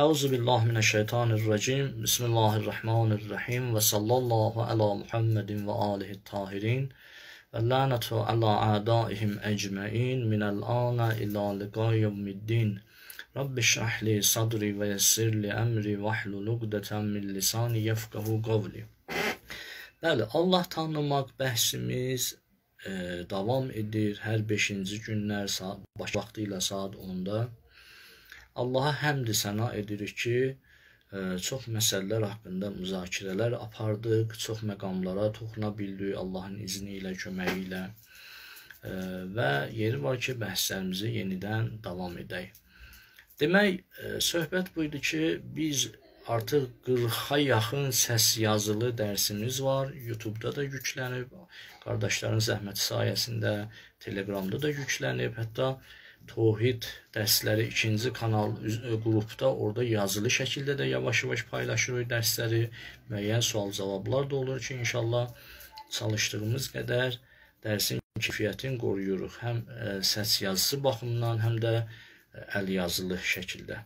Əuzu billahi minəşşeytanirracim. Bismillahirrahmanirrahim. Və sallallahu ala Muhammedin və alihi tahirin. Və lənətu ala adaihim ecmaîn minəl ana ila liqa'i yevmiddin. Rabbi şrah li sadri və yessir li əmri və hlul uqdatan min lisani yefqahu qavli. Bəli, Allah tanımaq bəhsimiz e, davam edir hər 5-ci günlər saat baş vaxtı ilə saat 10-da. Allaha həmd səna edirik ki, e, çox məsələlər haqqında müzakirələr apardıq, çox məqamlara toxuna bildik Allahın izni ilə, köməyi ilə e, və yeri var ki, bəhslərimizi yenidən davam edək. Demək, e, söhbət bu idi ki, biz artıq 40-a yaxın səs yazılı dərsimiz var. YouTube-da da yüklənib, qardaşların zəhməti sayəsində Telegramda da yüklənib. Hətta Tohid dərsləri ikinci kanal e, qrupda orada yazılı şəkildə də yavaş-yavaş paylaşırıq dərsləri. Müəyyən sual-cavablar da olur ki, inşallah çalışdığımız qədər dərsin keyfiyyətini qoruyuruq. Həm e, səs yazısı baxımından, həm də e, əl yazılı şəkildə.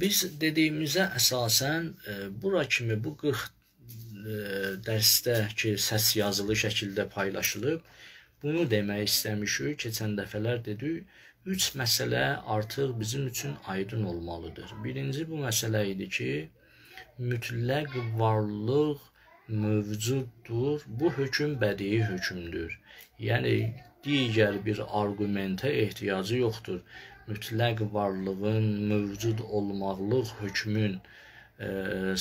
Biz dediyimizə əsasən bura kimi bu 40 dərsdə ki, səs yazılı şəkildə paylaşılıb, Bunu demək istəmişik, keçən dəfələr dedik, üç məsələ artıq bizim üçün aydın olmalıdır. Birinci bu məsələ idi ki, mütləq varlıq mövcuddur. Bu hökm bədii hökmdür. Yəni digər bir arqumentə ehtiyacı yoxdur. Mütləq varlığın mövcud olmaqlıq hökmün e,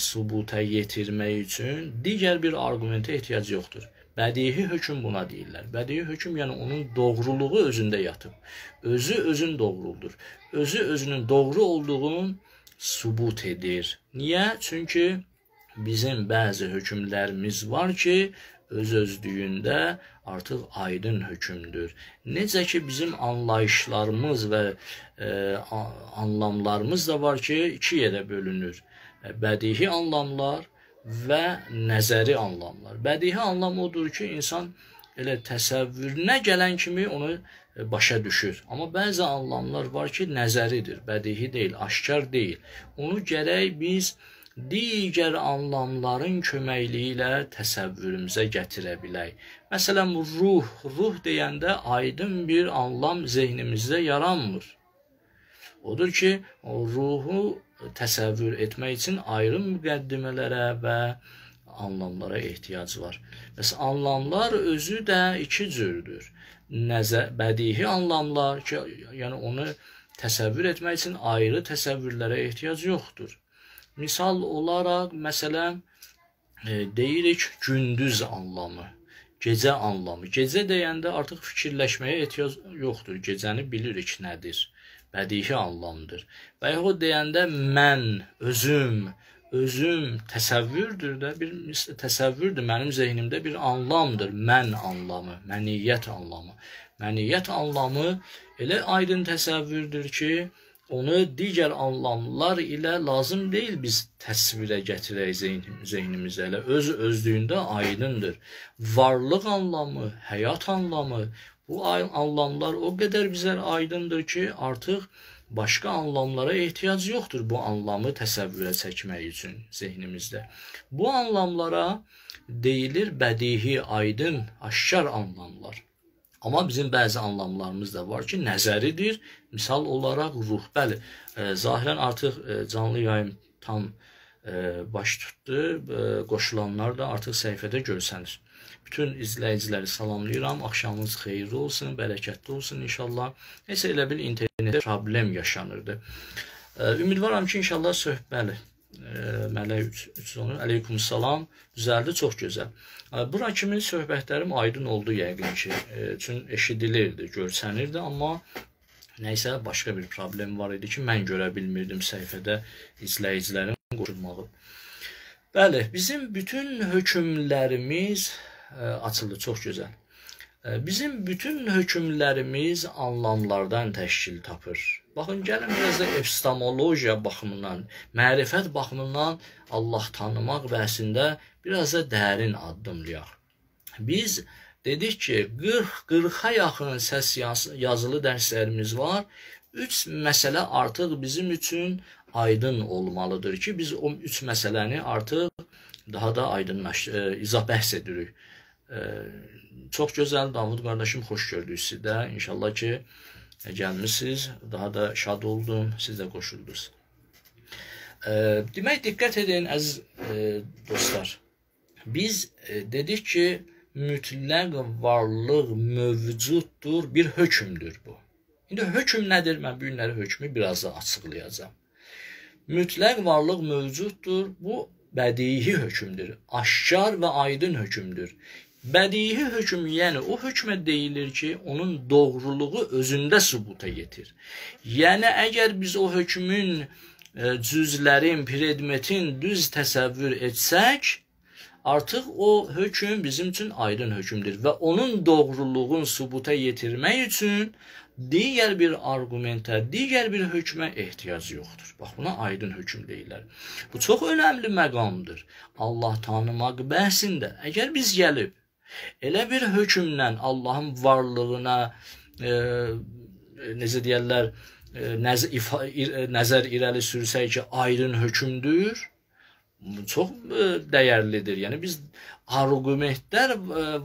sübuta yetirmək üçün digər bir arqumentə ehtiyac yoxdur. Bədii hökm buna deyirlər. Bədii hökm yəni onun doğruluğu özündə yatıb. Özü özün doğruldur. Özü özünün doğru olduğunu sübut edir. Niyə? Çünki bizim bəzi hökmlərimiz var ki, öz özlüyündə artıq aydın hökmdür. Necə ki bizim anlayışlarımız və e, anlamlarımız da var ki, iki yerə bölünür. Bədii anlamlar və nəzəri anlamlar. Bədihi anlam odur ki, insan elə təsəvvürünə gələn kimi onu e, başa düşür. Amma bəzi anlamlar var ki, nəzəridir, bədihi deyil, aşkar deyil. Onu gərək biz digər anlamların köməkliyi ilə təsəvvürümüzə gətirə bilək. Məsələn, ruh, ruh deyəndə aydın bir anlam zehnimizdə yaranmır. Odur ki, ruhu təsəvvür etmək üçün ayrı müqəddimələrə və anlamlara ehtiyac var. Bəs anlamlar özü də iki cürdür. Nəzər bədii anlamlar ki, yəni onu təsəvvür etmək üçün ayrı təsəvvürlərə ehtiyac yoxdur. Misal olaraq məsələn e, deyirik gündüz anlamı, gecə anlamı. Gecə deyəndə artıq fikirləşməyə ehtiyac yoxdur. Gecəni bilirik nədir bədii anlamdır. Və yaxud deyəndə mən, özüm, özüm təsəvvürdür də, bir təsəvvürdür mənim zehnimdə bir anlamdır. Mən anlamı, məniyyət anlamı. Məniyyət anlamı elə aydın təsəvvürdür ki, onu digər anlamlar ilə lazım deyil biz təsvirə gətirək zehnim, zehnimizə. Elə öz özlüyündə aydındır. Varlıq anlamı, həyat anlamı Bu anlamlar o qədər bizə aydındır ki, artıq başqa anlamlara ehtiyac yoxdur bu anlamı təsəvvürə çəkmək üçün zehnimizdə. Bu anlamlara deyilir bədihi, aydın, aşkar anlamlar. Amma bizim bəzi anlamlarımız da var ki, nəzəridir. Misal olaraq ruh. Bəli, e, zahirən artıq e, canlı yayım tam e, baş tutdu. E, qoşulanlar da artıq səhifədə görsənir. Bütün izləyiciləri salamlayıram. Axşamınız xeyirli olsun, bərəkətli olsun inşallah. Nəsə elə bil internetdə problem yaşanırdı. Ümidvaram ki, inşallah söhbəli. Mələk 310, aleyküm salam, düzəldi, çox gözəl. Bura kimi söhbətlərim aydın oldu yəqin ki, üçün eşidilirdi, görsənirdi, amma Nəysə başqa bir problem var idi ki, mən görə bilmirdim səhifədə izləyicilərin qoşulmağı. Bəli, bizim bütün hökmlərimiz açıldı, çox gözəl. Bizim bütün hökmlərimiz anlamlardan təşkil tapır. Baxın, gəlin biraz da epistemologiya baxımından, mərifət baxımından Allah tanımaq və əslində biraz da dərin addımlayaq. Biz dedik ki, 40-40-a yaxın səs yazılı dərslərimiz var. 3 məsələ artıq bizim üçün aydın olmalıdır ki, biz o 3 məsələni artıq daha da aydınlaş, e, izah bəhs edirik. Çox gözəl Davud qardaşım, xoş gördük sizdə. İnşallah ki, e, gəlmişsiniz. Daha da şad oldum, siz də qoşuldunuz. Demək, diqqət edin, əziz dostlar. Biz e, dedik ki, mütləq varlıq mövcuddur, bir hökmdür bu. İndi hökm nədir? Mən bu günləri hökmü biraz da açıqlayacağam. Mütləq varlıq mövcuddur. Bu bədii hökmdür. Aşkar və aydın hökmdür. Bədihi hökm, yəni o hökmə deyilir ki, onun doğruluğu özündə sübuta yetir. Yəni əgər biz o hökmün e, cüzlərin, predmetin düz təsəvvür etsək, artıq o hökm bizim üçün aydın hökmdür və onun doğruluğun sübuta yetirmək üçün digər bir arqumentə, digər bir hökmə ehtiyac yoxdur. Bax buna aydın hökm deyirlər. Bu çox önəmli məqamdır. Allah tanımaq bəhsində əgər biz gəlib Elə bir hökmlə Allahın varlığına e, necə deyirlər, e, nəz, ifa, e, nəzər irəli sürsək ki, aydın hökmdür, çox e, dəyərlidir. Yəni biz arqumentlər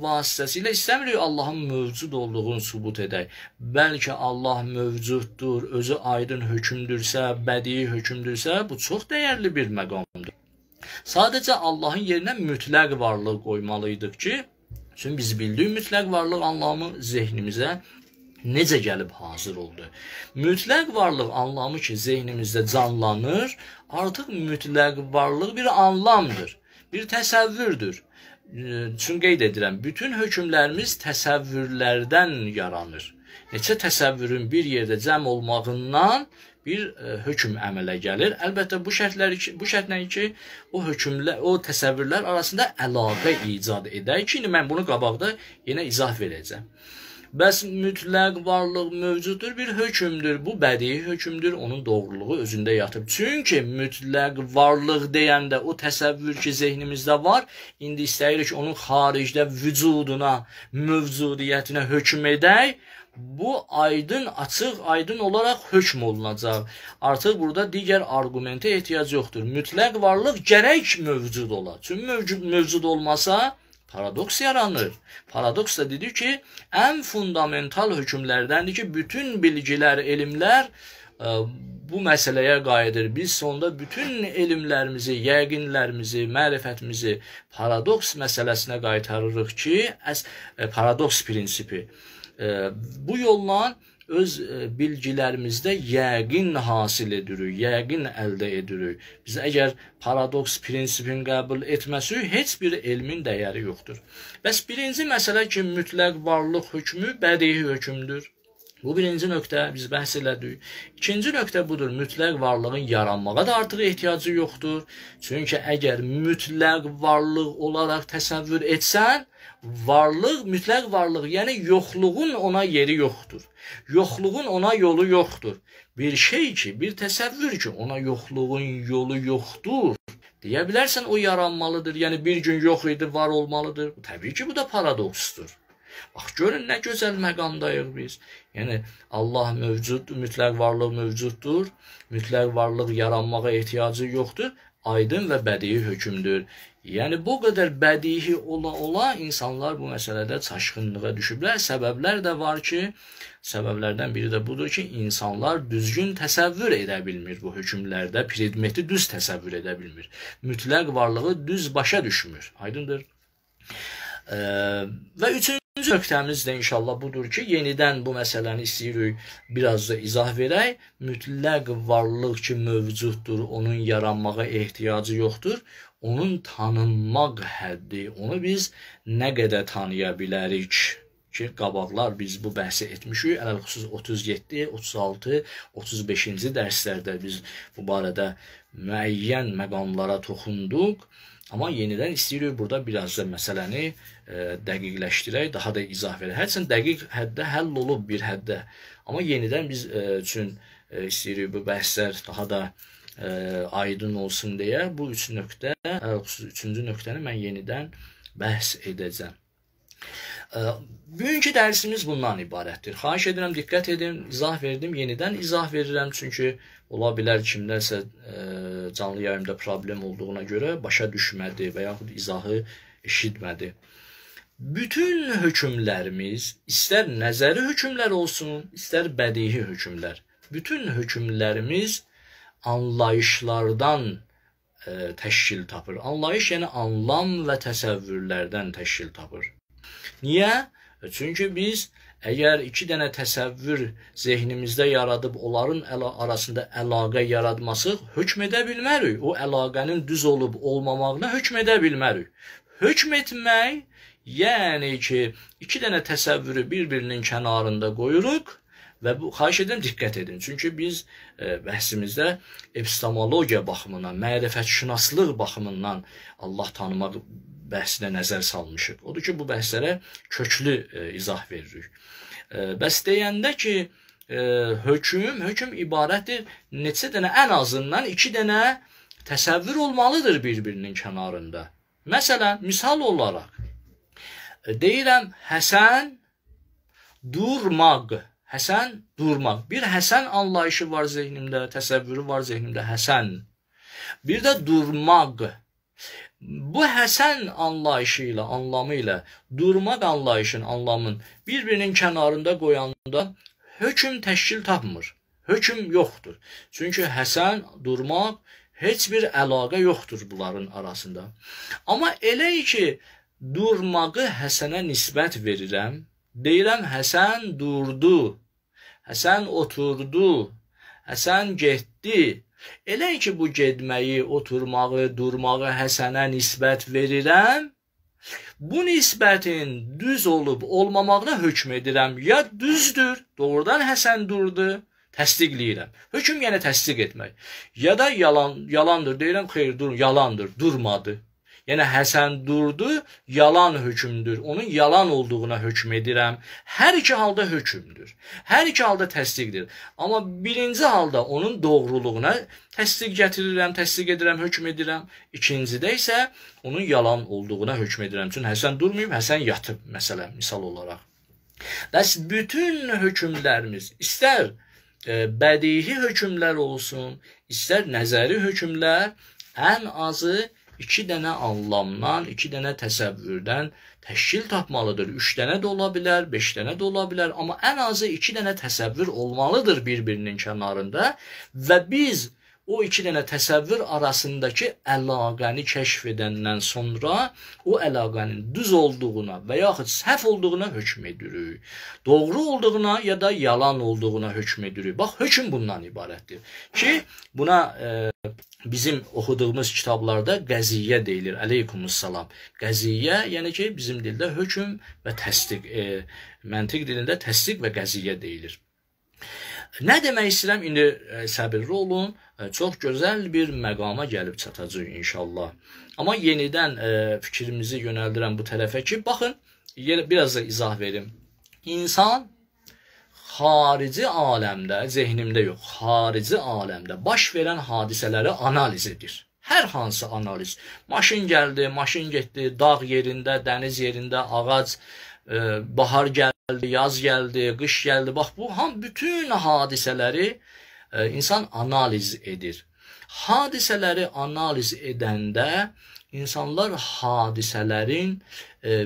vasitəsilə istəmirik Allahın mövcud olduğunu sübut edək. Bəlkə Allah mövcuddur, özü aydın hökmdürsə, bədii hökmdürsə, bu çox dəyərli bir məqamdır. Sadəcə Allahın yerinə mütləq varlıq qoymalıydıq ki, Çünki biz bildik mütləq varlıq anlamı zehnimizə necə gəlib hazır oldu. Mütləq varlıq anlamı ki, zehnimizdə canlanır, artıq mütləq varlıq bir anlamdır, bir təsəvvürdür. Çünki qeyd edirəm, bütün hökmlərimiz təsəvvürlərdən yaranır. Neçə təsəvvürün bir yerdə cəm olmağından bir ə, e, hökm əmələ gəlir. Əlbəttə bu şərtlər bu şərtlə ki, o hökmlər, o təsəvvürlər arasında əlaqə icad edək ki, indi mən bunu qabaqda yenə izah verəcəm. Bəs mütləq varlıq mövcuddur, bir hökmdür. Bu bədii hökmdür, onun doğruluğu özündə yatıb. Çünki mütləq varlıq deyəndə o təsəvvür ki, zehnimizdə var, indi istəyirik onun xaricdə vücuduna, mövcudiyyətinə hökm edək bu aydın, açıq, aydın olaraq hökm olunacaq. Artıq burada digər arqumentə ehtiyac yoxdur. Mütləq varlıq gərək mövcud ola. Çünki mövcud, mövcud olmasa paradoks yaranır. Paradoks da dedi ki, ən fundamental hökmlərdəndir ki, bütün bilgilər, elmlər ə, e, bu məsələyə qayıdır. Biz sonda bütün elmlərimizi, yəqinlərimizi, mərifətimizi paradoks məsələsinə qaytarırıq ki, əs e, paradoks prinsipi bu yolla öz e, bilgilərimizdə yəqin hasil edirik, yəqin əldə edirik. Biz əgər paradoks prinsipini qəbul etməsək, heç bir elmin dəyəri yoxdur. Bəs birinci məsələ ki, mütləq varlıq hökmü bədii hökmdür. Bu birinci nöqtə biz bəhs elədik. İkinci nöqtə budur, mütləq varlığın yaranmağa da artıq ehtiyacı yoxdur. Çünki əgər mütləq varlıq olaraq təsəvvür etsən, varlıq, mütləq varlıq, yəni yoxluğun ona yeri yoxdur. Yoxluğun ona yolu yoxdur. Bir şey ki, bir təsəvvür ki, ona yoxluğun yolu yoxdur. Deyə bilərsən o yaranmalıdır, yəni bir gün yox idi, var olmalıdır. Təbii ki, bu da paradoksdur. Bax görün nə gözəl məqamdayıq biz. Yəni Allah mövcuddur, mütləq varlıq mövcuddur. Mütləq varlıq yaranmağa ehtiyacı yoxdur. Aydın və bədii hökmdür. Yəni bu qədər bədihi ola-ola insanlar bu məsələdə çaşqınlığa düşüblər. Səbəblər də var ki, səbəblərdən biri də budur ki, insanlar düzgün təsəvvür edə bilmir bu hökmlərdə, predmeti düz təsəvvür edə bilmir. Mütləq varlığı düz başa düşmür. Aydındır? E, və üçüncü Üçüncü nöqtəmiz də inşallah budur ki, yenidən bu məsələni istəyirik biraz da izah verək. Mütləq varlıq ki mövcuddur, onun yaranmağa ehtiyacı yoxdur onun tanınmaq həddi, onu biz nə qədər tanıya bilərik ki, qabaqlar biz bu bəhsi etmişik. Ələlxüsus 37, 36, 35-ci dərslərdə biz bu barədə müəyyən məqamlara toxunduq. Amma yenidən istəyirik burada biraz da məsələni ə, e, dəqiqləşdirək, daha da izah verək. Hərçənd dəqiq həddə həll olub bir həddə. Amma yenidən biz ə, e, üçün ə, e, istəyirik bu bəhslər daha da ə, ə, e, aydın olsun deyə bu üç nöqtə, ə, e, üçüncü nöqtəni mən yenidən bəhs edəcəm. E, bugünkü dərsimiz bundan ibarətdir. Xahiş edirəm diqqət edin, izah verdim, yenidən izah verirəm çünki ola bilər kimlərsə ə, canlı yayımda problem olduğuna görə başa düşmədi və yaxud izahı eşitmədi. Bütün hökmlərimiz, istər nəzəri hökmlər olsun, istər bədii hökmlər, bütün hökmlərimiz anlayışlardan e, təşkil tapır. Anlayış yəni anlam və təsəvvürlərdən təşkil tapır. Niyə? E, çünki biz əgər 2 dənə təsəvvür zehnimizdə yaradıb onların əla arasında əlaqə yaratmasıq, hökm edə bilmərik. O əlaqənin düz olub olmamağına hökm edə bilmərik. Hökm etmək yəni ki, 2 dənə təsəvvürü bir-birinin kənarında qoyuruq Və bu xahiş edirəm diqqət edin. Çünki biz e, bəhsimizdə epistemologiya baxımından, məarifətşünaslıq baxımından Allah tanımaq bəhsinə nəzər salmışıq. Odur ki, bu bəhslərə köklü e, izah veririk. E, bəs deyəndə ki, e, hökm, hökm ibarətdir neçə dənə ən azından 2 dənə təsəvvür olmalıdır bir-birinin kənarında. Məsələn, misal olaraq e, deyirəm Həsən durmaq Həsən durmaq. Bir Həsən anlayışı var zehnimdə, təsəvvürü var zehnimdə Həsən. Bir də durmaq. Bu Həsən anlayışı ilə, anlamı ilə durmaq anlayışının, anlamın bir-birinin kənarında qoyanda hökm təşkil tapmır. Hökm yoxdur. Çünki Həsən durmaq heç bir əlaqə yoxdur bunların arasında. Amma elə ki durmağı Həsənə nisbət verirəm, deyirəm Həsən durdu. Həsən oturdu, Həsən getdi. Elə ki bu getməyi, oturmağı, durmağı Həsənə nisbət verirəm, bu nisbətin düz olub olmamağına hökm edirəm. Ya düzdür, doğrudan Həsən durdu, təsdiqləyirəm. Hökm yəni təsdiq etmək. Ya da yalan, yalandır deyirəm, xeyr, dur, yalandır, durmadı. Yəni Həsən Durdu yalan hökmdür. Onun yalan olduğuna hökm edirəm. Hər iki halda hökmdür. Hər iki halda təsdiqdir. Amma birinci halda onun doğruluğuna təsdiq gətirirəm, təsdiq edirəm, hökm edirəm. İkincidə isə onun yalan olduğuna hökm edirəm. Çünki Həsən durmayıb, Həsən yatıb məsələn, misal olaraq. Bəs bütün hökmlərimiz istər e, bədii hökmlər olsun, istər nəzəri hökmlər ən azı iki dənə anlamdan, iki dənə təsəvvürdən təşkil tapmalıdır. Üç dənə də ola bilər, beş dənə də ola bilər, amma ən azı iki dənə təsəvvür olmalıdır bir-birinin kənarında və biz o iki dənə təsəvvür arasındakı əlaqəni kəşf edəndən sonra o əlaqənin düz olduğuna və yaxud səhv olduğuna hökm edirik. Doğru olduğuna ya da yalan olduğuna hökm edirik. Bax hökm bundan ibarətdir ki, buna e, bizim oxuduğumuz kitablarda qəziyyə deyilir. Əleykumussalam. Qəziyyə, yəni ki, bizim dildə hökm və təsdiq, e, məntiq dilində təsdiq və qəziyyə deyilir. Nə demək istəyirəm? İndi e, səbirli olun. E, çox gözəl bir məqama gəlib çatacağıq inşallah. Amma yenidən e, fikrimizi yönəldirəm bu tərəfə ki, baxın, yenə biraz da izah verim. İnsan xarici aləmdə, zehnimdə yox, xarici aləmdə baş verən hadisələri analiz edir. Hər hansı analiz. Maşın gəldi, maşın getdi, dağ yerində, dəniz yerində, ağac, ə, e, bahar gəldi, yaz gəldi, qış gəldi. Bax bu ham bütün hadisələri ə, e, insan analiz edir. Hadisələri analiz edəndə insanlar hadisələrin ə, e,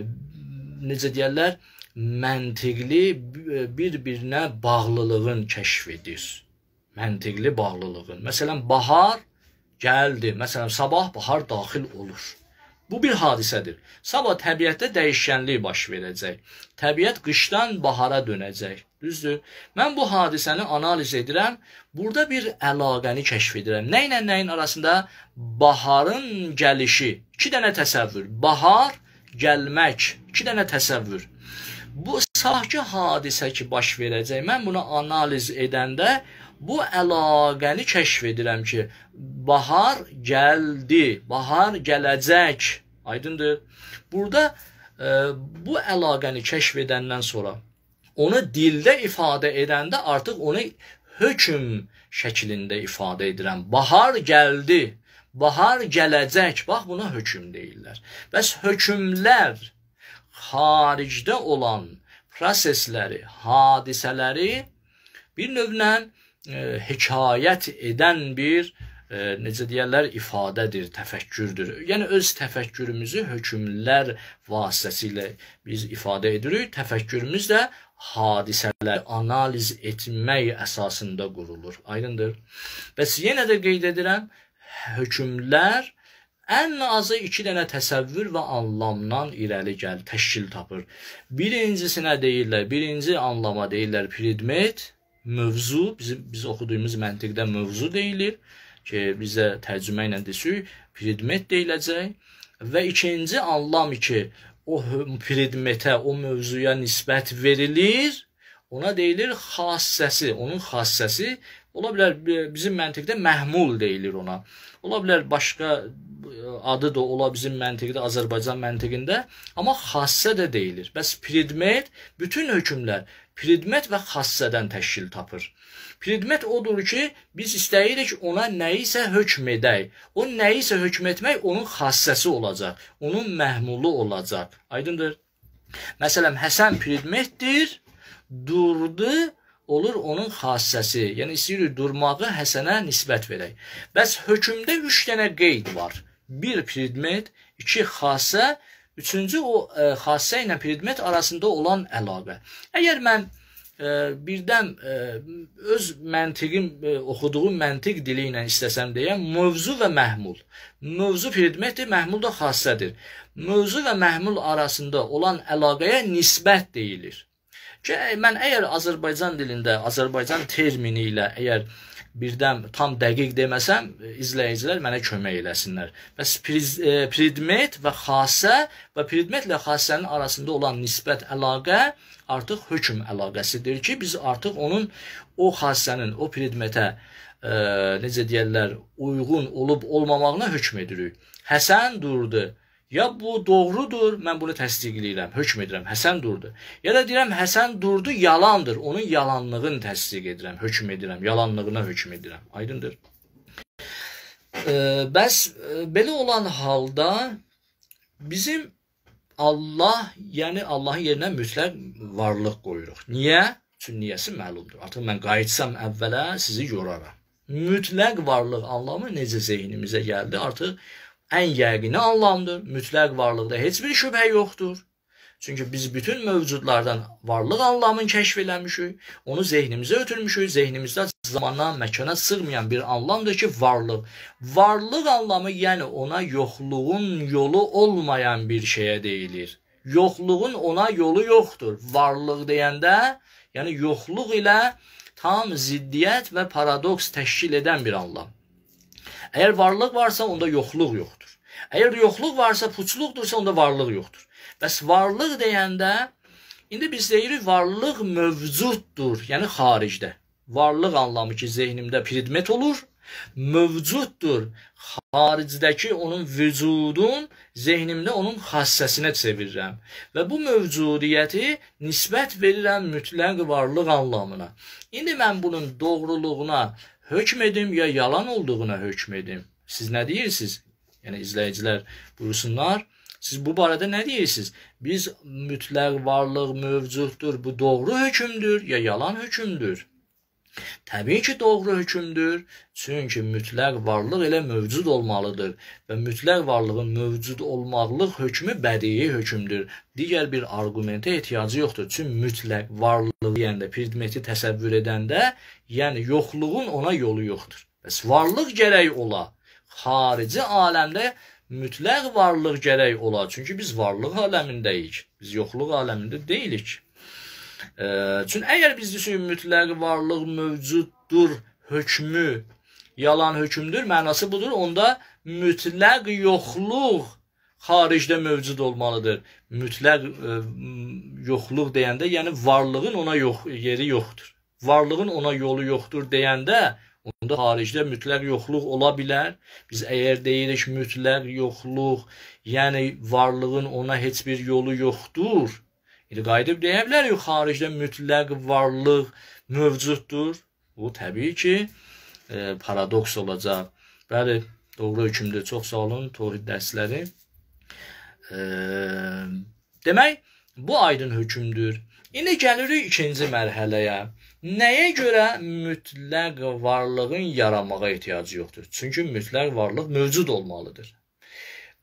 necə deyirlər, məntiqli e, bir-birinə bağlılığın kəşfidir. Məntiqli bağlılığın. Məsələn, bahar gəldi. Məsələn, sabah bahar daxil olur. Bu bir hadisədir. Sabah təbiətdə dəyişkənlik baş verəcək. Təbiət qışdan bahara dönəcək. Düzdür? Mən bu hadisəni analiz edirəm. Burada bir əlaqəni kəşf edirəm. Nə ilə nəyin arasında? Baharın gəlişi. 2 dənə təsəvvür. Bahar, gəlmək. 2 dənə təsəvvür bu sabahki hadisə ki baş verəcək, mən bunu analiz edəndə bu əlaqəni kəşf edirəm ki, bahar gəldi, bahar gələcək. Aydındır? Burada ə, e, bu əlaqəni kəşf edəndən sonra onu dildə ifadə edəndə artıq onu hökm şəklində ifadə edirəm. Bahar gəldi. Bahar gələcək. Bax buna hökm deyirlər. Bəs hökmlər xaricdə olan prosesləri, hadisələri bir növlə e, hekayət edən bir e, necə deyirlər ifadədir, təfəkkürdür. Yəni öz təfəkkürümüzü hökmlər vasitəsilə biz ifadə edirik. Təfəkkürümüz də hadisələri analiz etmək əsasında qurulur. Aydındır? Bəs yenə də qeyd edirəm, hökmlər Ən azı iki dənə təsəvvür və anlamdan irəli gəl təşkil tapır. Birincisinə deyirlər, birinci anlama deyirlər predmet, mövzu, bizim biz oxuduğumuz məntiqdə mövzu deyilir ki, bizə tərcümə ilə desək, predmet deyiləcək. Və ikinci anlam ki, o predmetə, o mövzuya nisbət verilir. Ona deyilir xassəsi, onun xassəsi ola bilər bizim məntiqdə məhmul deyilir ona. Ola bilər başqa adı da ola bizim məntiqdə Azərbaycan məntiqində, amma xassə də deyilir. Bəs predmet bütün hökmlər predmet və xassədən təşkil tapır. Predmet odur ki, biz istəyirik ona nəyisə hökm edək. O nəyisə hökm etmək onun xassəsi olacaq, onun məhmulu olacaq. Aydındır? Məsələn, Həsən predmetdir, durdu, olur onun xassəsi. Yəni istəyirik durmağı Həsənə nisbət verək. Bəs hökmdə 3 dənə qeyd var bir predmet, iki xasə, üçüncü o ə, e, xasə ilə predmet arasında olan əlaqə. Əgər mən ə, e, birdən ə, e, öz məntiqim ə, oxuduğum məntiq dili ilə istəsəm deyəm, mövzu və məhmul. Mövzu predmetdir, məhmul da xassədir. Mövzu və məhmul arasında olan əlaqəyə nisbət deyilir. Ki mən əgər Azərbaycan dilində Azərbaycan termini ilə əgər birdən tam dəqiq deməsəm, e, izləyicilər mənə kömək eləsinlər. Bəs priz, e, predmet və xasə və predmetlə xasənin arasında olan nisbət əlaqə artıq hökm əlaqəsidir ki, biz artıq onun o xassənin, o predmetə e, necə deyirlər, uyğun olub olmamağına hökm edirik. Həsən durdu. Ya bu doğrudur, mən bunu təsdiq edirəm, hökm edirəm, Həsən durdu. Ya da deyirəm Həsən durdu yalandır, onun yalanlığını təsdiq edirəm, hökm edirəm, yalanlığına hökm edirəm. Aydındır? E, bəs e, belə olan halda bizim Allah, yəni Allahın yerinə mütləq varlıq qoyuruq. Niyə? Çünki niyəsi məlumdur. Artıq mən qayıtsam əvvələ sizi yoraram. Mütləq varlıq anlamı necə zehnimizə gəldi? Artıq ən yəqini anlamdır. Mütləq varlıqda heç bir şübhə yoxdur. Çünki biz bütün mövcudlardan varlıq anlamını kəşf eləmişik, onu zehnimizə ötürmüşük, zehnimizdə zamandan məkana sığmayan bir anlamdır ki, varlıq. Varlıq anlamı, yəni ona yoxluğun yolu olmayan bir şeyə deyilir. Yoxluğun ona yolu yoxdur. Varlıq deyəndə, yəni yoxluq ilə tam ziddiyyət və paradoks təşkil edən bir anlam. Əgər varlıq varsa, onda yoxluq yoxdur. Əgər yoxluq varsa, puçluqdursa, onda varlıq yoxdur. Bəs varlıq deyəndə indi biz deyirik varlıq mövcuddur, yəni xaricdə. Varlıq anlamı ki, zehnimdə predmet olur, mövcuddur. Xaricdəki onun vücudun zehnimdə onun xassəsinə çevirirəm və bu mövcudiyyəti nisbət verirəm mütləq varlıq anlamına. İndi mən bunun doğruluğuna hökm edim ya yalan olduğuna hökm edim. Siz nə deyirsiniz? yəni izləyicilər buyursunlar. Siz bu barədə nə deyirsiniz? Biz mütləq varlıq mövcuddur. Bu doğru hökmdür ya yalan hökmdür? Təbii ki, doğru hökmdür. Çünki mütləq varlıq elə mövcud olmalıdır və mütləq varlığın mövcud olmaqlıq hökmü bədii hökmdür. Digər bir arqumentə ehtiyacı yoxdur. Çünki mütləq varlığı deyəndə, predmeti təsəvvür edəndə, yəni yoxluğun ona yolu yoxdur. Bəs varlıq gərək ola xarici aləmdə mütləq varlıq gərək ola. Çünki biz varlıq aləmindəyik. Biz yoxluq aləmində deyilik. E, Çünki əgər biz düşünün mütləq varlıq mövcuddur hökmü yalan hökmdür, mənası budur. Onda mütləq yoxluq xaricdə mövcud olmalıdır. Mütləq e, yoxluq deyəndə, yəni varlığın ona yox yeri yoxdur. Varlığın ona yolu yoxdur deyəndə Onda xaricdə mütləq yoxluq ola bilər. Biz əgər deyirik mütləq yoxluq, yəni varlığın ona heç bir yolu yoxdur, elə qayıdıb deyə bilərik xaricdə mütləq varlıq mövcuddur. Bu təbii ki, e, paradoks olacaq. Bəli, doğru hökmdür. Çox sağ olun Torid dərsləri. E, demək, bu aydın hökmdür. İndi gəlirik ikinci mərhələyə. Nəyə görə mütləq varlığın yaranmağa ehtiyacı yoxdur? Çünki mütləq varlıq mövcud olmalıdır.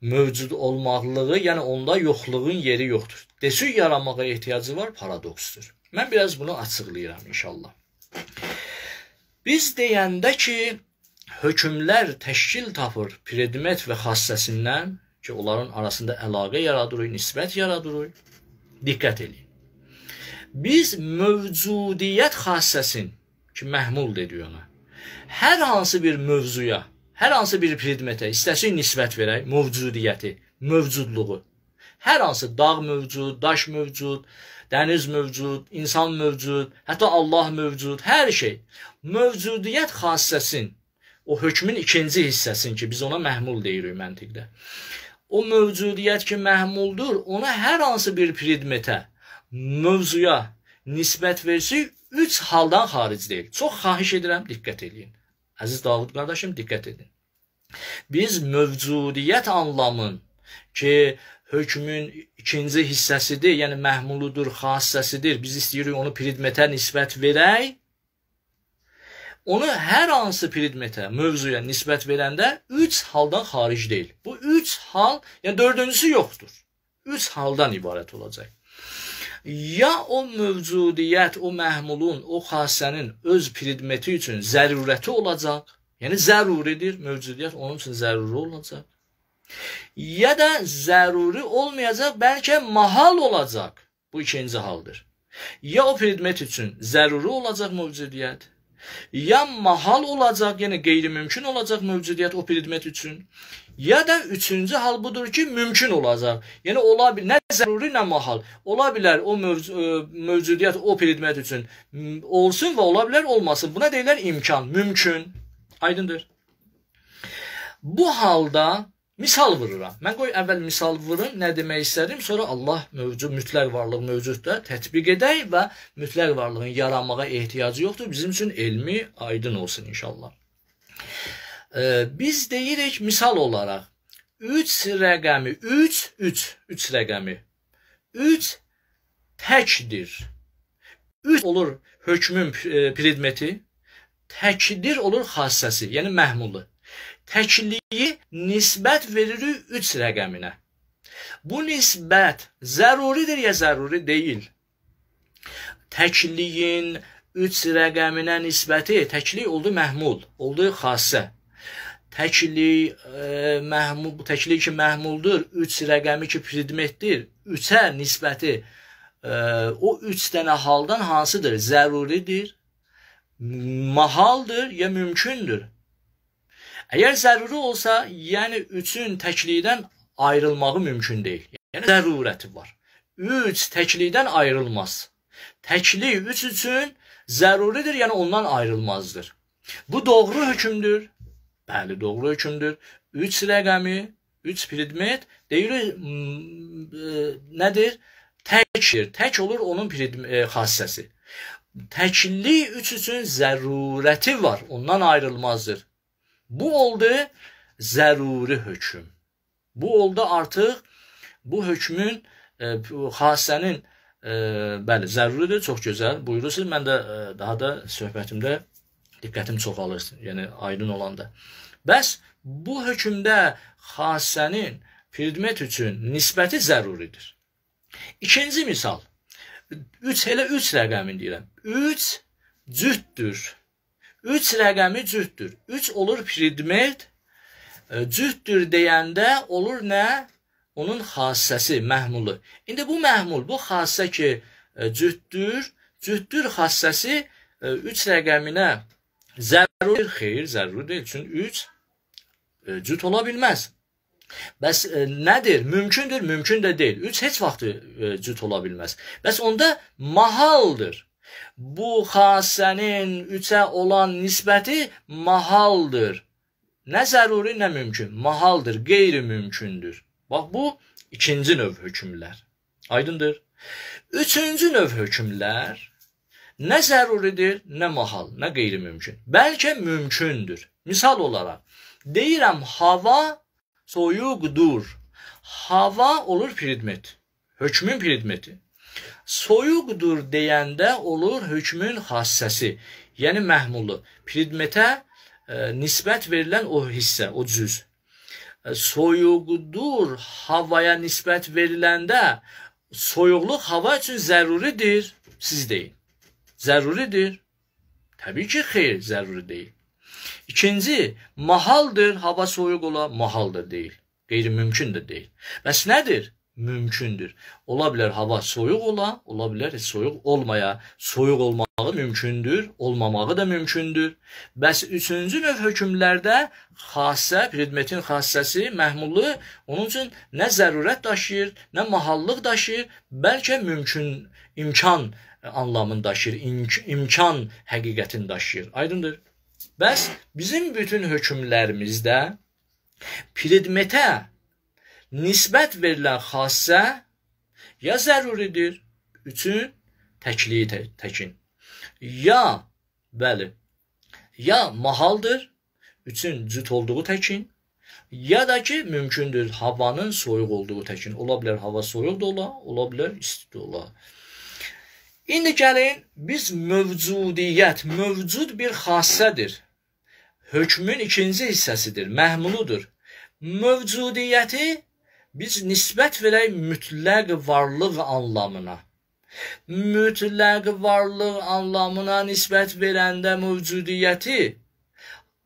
Mövcud olmaqlığı, yəni onda yoxluğun yeri yoxdur. Desə yaranmağa ehtiyacı var paradoksdur. Mən biraz bunu açıqlayıram inşallah. Biz deyəndə ki, hökmlər təşkil tapır predmet və xassəsindən ki, onların arasında əlaqə yaradır, nisbət yaradır. Diqqət eləyin. Biz mövcudiyyət xassəsin ki, məhmul deyirik ona. Hər hansı bir mövzuya, hər hansı bir predmetə istəsin nisbət verək mövcudiyyəti, mövcudluğu. Hər hansı dağ mövcud, daş mövcud, dəniz mövcud, insan mövcud, hətta Allah mövcud, hər şey mövcudiyyət xassəsin, o hökmün ikinci hissəsin ki, biz ona məhmul deyirik məntiqdə. O mövcudiyyət ki, məhmuldur, ona hər hansı bir predmetə mövzuya nisbət verisi üç haldan xaric deyil. Çox xahiş edirəm, diqqət eləyin. Əziz Davud qardaşım, diqqət edin. Biz mövcudiyyət anlamın ki, hökmün ikinci hissəsidir, yəni məhmuludur, xassəsidir. Biz istəyirik onu predmetə nisbət verək. Onu hər hansı predmetə, mövzuya nisbət verəndə 3 haldan xaric deyil. Bu 3 hal, yəni dördüncüsü yoxdur. 3 haldan ibarət olacaq ya o mövcudiyyət, o məhmulun, o xassənin öz pridmeti üçün zərurəti olacaq, yəni zəruridir, mövcudiyyət onun üçün zəruri olacaq. Ya da zəruri olmayacaq, bəlkə mahal olacaq. Bu ikinci haldır. Ya o predmet üçün zəruri olacaq mövcudiyyət, ya mahal olacaq, yəni qeyri-mümkün olacaq mövcudiyyət o predmet üçün, Ya da üçüncü hal budur ki, mümkün olacaq. Yəni ola bilər, nə zəruri, nə mahal. Ola bilər o mövcu, e, mövcudiyyət opel etmək üçün olsun və ola bilər olmasın. Buna deyirlər imkan, mümkün. Aydındır? Bu halda misal vururam. Mən qoy əvvəl misal vurum, nə demək istədim, sonra Allah mövcud, mütləq varlıq mövcuddur, tətbiq edək və mütləq varlığın yaranmağa ehtiyacı yoxdur. Bizim üçün elmi aydın olsun inşallah biz deyirik misal olaraq 3 rəqəmi 3 3 3 rəqəmi 3 təkdir. 3 olur hökmün e, predmeti, təkdir olur xassəsi, yəni məhmulu. Təkliyi nisbət veririk 3 rəqəminə. Bu nisbət zəruridir ya zəruri deyil. Təkliyin 3 rəqəminə nisbəti təkli oldu məhmul, oldu xassə təkli e, məhmul təkli ki məhmuldur, 3 rəqəmi ki predmetdir, 3-ə nisbəti e, o 3 dənə haldan hansıdır? Zəruridir, mahaldır ya mümkündür? Əgər zəruri olsa, yəni 3-ün təklikdən ayrılmağı mümkün deyil. Yəni zərurəti var. 3 təklikdən ayrılmaz. Təklik 3 üç üçün zəruridir, yəni ondan ayrılmazdır. Bu doğru hökmdür. Bəli, doğru hökmdür. 3 rəqəmi, 3 predmet deyirik nədir? Təkdir. Tək olur onun predmet xassəsi. Təkilli 3 üçün zərurəti var. Ondan ayrılmazdır. Bu oldu zəruri hökm. Bu oldu artıq bu hökmün e, xassənin e, bəli zəruridir, çox gözəl. Buyurursunuz. Mən də e, daha da söhbətimdə diqqətim çoxalır, yəni aydın olanda. Bəs bu hökmdə xassənin predmet üçün nisbəti zəruridir. İkinci misal. 3 elə 3 rəqəmini deyirəm. 3 cüddür. 3 rəqəmi cüddür. 3 olur predmet, e, cüddür deyəndə olur nə? Onun xassəsi, məhmulu. İndi bu məhmul, bu xassə ki, e, cüddür, cüddür xassəsi 3 e, rəqəminə Zəruri, xeyr, zəruri deyil. Çünki üç e, cüt ola bilməz. Bəs e, nədir? Mümkündür, mümkün də deyil. Üç heç vaxt e, cüt ola bilməz. Bəs onda mahaldır. Bu xassənin üçə olan nisbəti mahaldır. Nə zəruri, nə mümkün. Mahaldır, qeyri-mümkündür. Bax bu ikinci növ hökmlər. Aydındır? Üçüncü növ hökmlər Nə zəruridir, nə mahal, nə qeyri-mümkün. Bəlkə mümkündür. Misal olaraq, deyirəm hava soyuqdur. Hava olur predmet. Hökmün predmeti. Soyuqdur deyəndə olur hökmün xassəsi, yəni məhmulu. Predmetə e, nisbət verilən o hissə, o cüz. E, soyuqdur havaya nisbət veriləndə soyuqluq hava üçün zəruridir, siz deyin. Zəruridir. Təbii ki, xeyr, zəruri deyil. İkinci, mahaldır, hava soyuq ola, mahal da deyil. Qeyri-mümkün də deyil. Bəs nədir? Mümkündür. Ola bilər hava soyuq ola, ola bilər soyuq olmaya. Soyuq olmağı mümkündür, olmamağı da mümkündür. Bəs üçüncü növ hökmlərdə xassə, predmetin xassəsi, məhmulu onun üçün nə zərurət daşıyır, nə mahallıq daşıyır, bəlkə mümkün, imkan anlamını daşıyır, imk imkan həqiqətini daşıyır. Aydındır? Bəs bizim bütün hökmlərimizdə predmetə nisbət verilən xassə ya zəruridir, üçün təkliyi tə təkin. Ya bəli, ya mahaldır, üçün cüt olduğu təkin, ya da ki mümkündür havanın soyuq olduğu təkin. Ola bilər hava soyuq da ola, ola bilər isti də ola. İndi gəlin, biz mövcudiyyət, mövcud bir xassədir. Hökmün ikinci hissəsidir, məhmuludur. Mövcudiyyəti biz nisbət verək mütləq varlıq anlamına. Mütləq varlıq anlamına nisbət verəndə mövcudiyyəti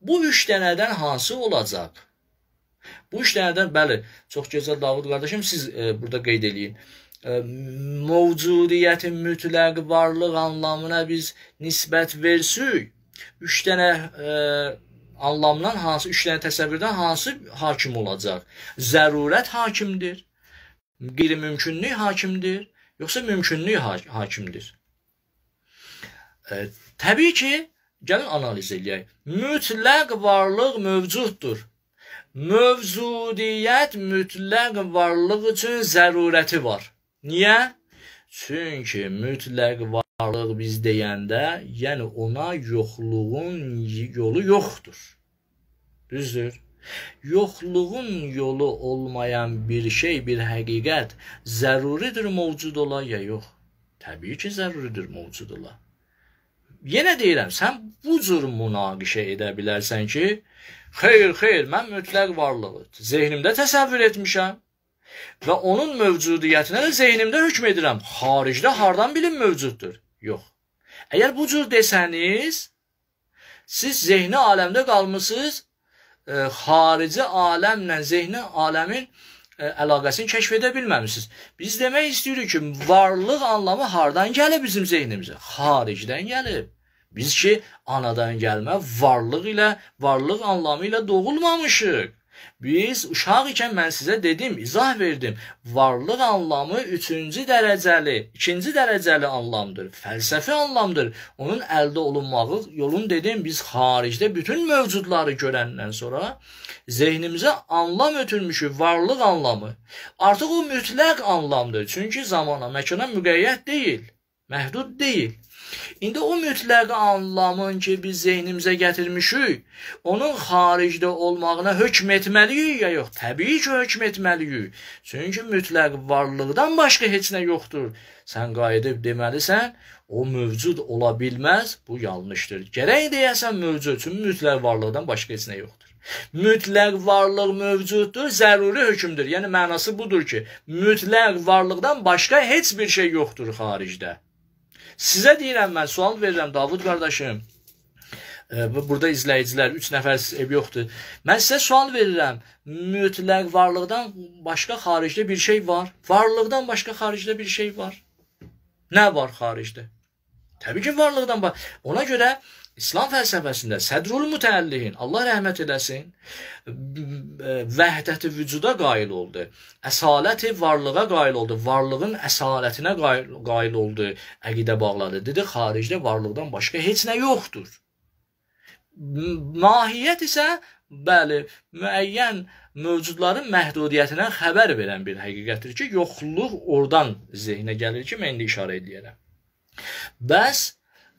bu üç dənədən hansı olacaq? Bu üç dənədən, bəli, çox gözəl Davud qardaşım, siz e, burada qeyd eləyin mövcudiyyəti mütləq varlıq anlamına biz nisbət versək, üç dənə ə, e, anlamdan hansı, üç dənə təsəvvürdən hansı hakim olacaq? Zərurət hakimdir, qeyri-mümkünlük hakimdir, yoxsa mümkünlük ha hakimdir? Ə, e, təbii ki, gəlin analiz eləyək. Mütləq varlıq mövcuddur. Mövcudiyyət mütləq varlıq üçün zərurəti var. Niyə? Çünki mütləq varlıq biz deyəndə, yəni ona yoxluğun yolu yoxdur. Düzdür? Yoxluğun yolu olmayan bir şey, bir həqiqət zəruridir mövcud ola ya yox? Təbii ki, zəruridir mövcud ola. Yenə deyirəm, sən bu cür münaqişə edə bilərsən ki, xeyr, xeyr, mən mütləq varlığı zehnimdə təsəvvür etmişəm və onun mövcudiyyətinə də zeynimdə hökm edirəm. Xaricdə hardan bilim mövcuddur? Yox. Əgər bu cür desəniz, siz zehni aləmdə qalmısınız, e, xarici aləmlə zehni aləmin e, əlaqəsini kəşf edə bilməmisiniz. Biz demək istəyirik ki, varlıq anlamı hardan gəlib bizim zehnimizə? Xaricdən gəlib. Biz ki, anadan gəlmə varlıq ilə, varlıq anlamı ilə doğulmamışıq. Biz uşaq ikən mən sizə dedim, izah verdim. Varlıq anlamı 3-cü dərəcəli, 2-ci dərəcəli anlamdır, fəlsəfi anlamdır. Onun əldə olunmağı yolun dedim, biz xaricdə bütün mövcudları görəndən sonra zehnimizə anlam ötürmüşük, varlıq anlamı. Artıq o mütləq anlamdır, çünki zamana, məkana müqeyyət deyil. Məhdud deyil. İndi o mütləq anlamın ki, biz zehnimizə gətirmişik, onun xaricdə olmağına hökm etməliyik ya yox? Təbii ki, hökm etməliyik. Çünki mütləq varlıqdan başqa heç nə yoxdur. Sən qayıdıb deməlisən, o mövcud ola bilməz, bu yanlışdır. Gərək deyəsən mövcud, çünki mütləq varlıqdan başqa heç nə yoxdur. Mütləq varlıq mövcuddur, zəruri hökmdür. Yəni mənası budur ki, mütləq varlıqdan başqa heç bir şey yoxdur xaricdə. Sizə deyirəm mən, sual verirəm Davud qardaşım. Burada izləyicilər, üç nəfər ev yoxdur. Mən sizə sual verirəm. Mütləq varlıqdan başqa xaricdə bir şey var. Varlıqdan başqa xaricdə bir şey var. Nə var xaricdə? Təbii ki, varlıqdan baş... Ona görə İslam fəlsəfəsində sədrul mütəllihin, Allah rəhmət eləsin, vəhdəti vücuda qail oldu. Əsaləti varlığa qail oldu. Varlığın əsalətinə qail, qail oldu. Əqidə bağladı. Dedi, xaricdə varlıqdan başqa heç nə yoxdur. Mahiyyət isə, bəli, müəyyən mövcudların məhdudiyyətinə xəbər verən bir həqiqətdir ki, yoxluq oradan zehnə gəlir ki, mən indi işarə edəyərəm. Bəs,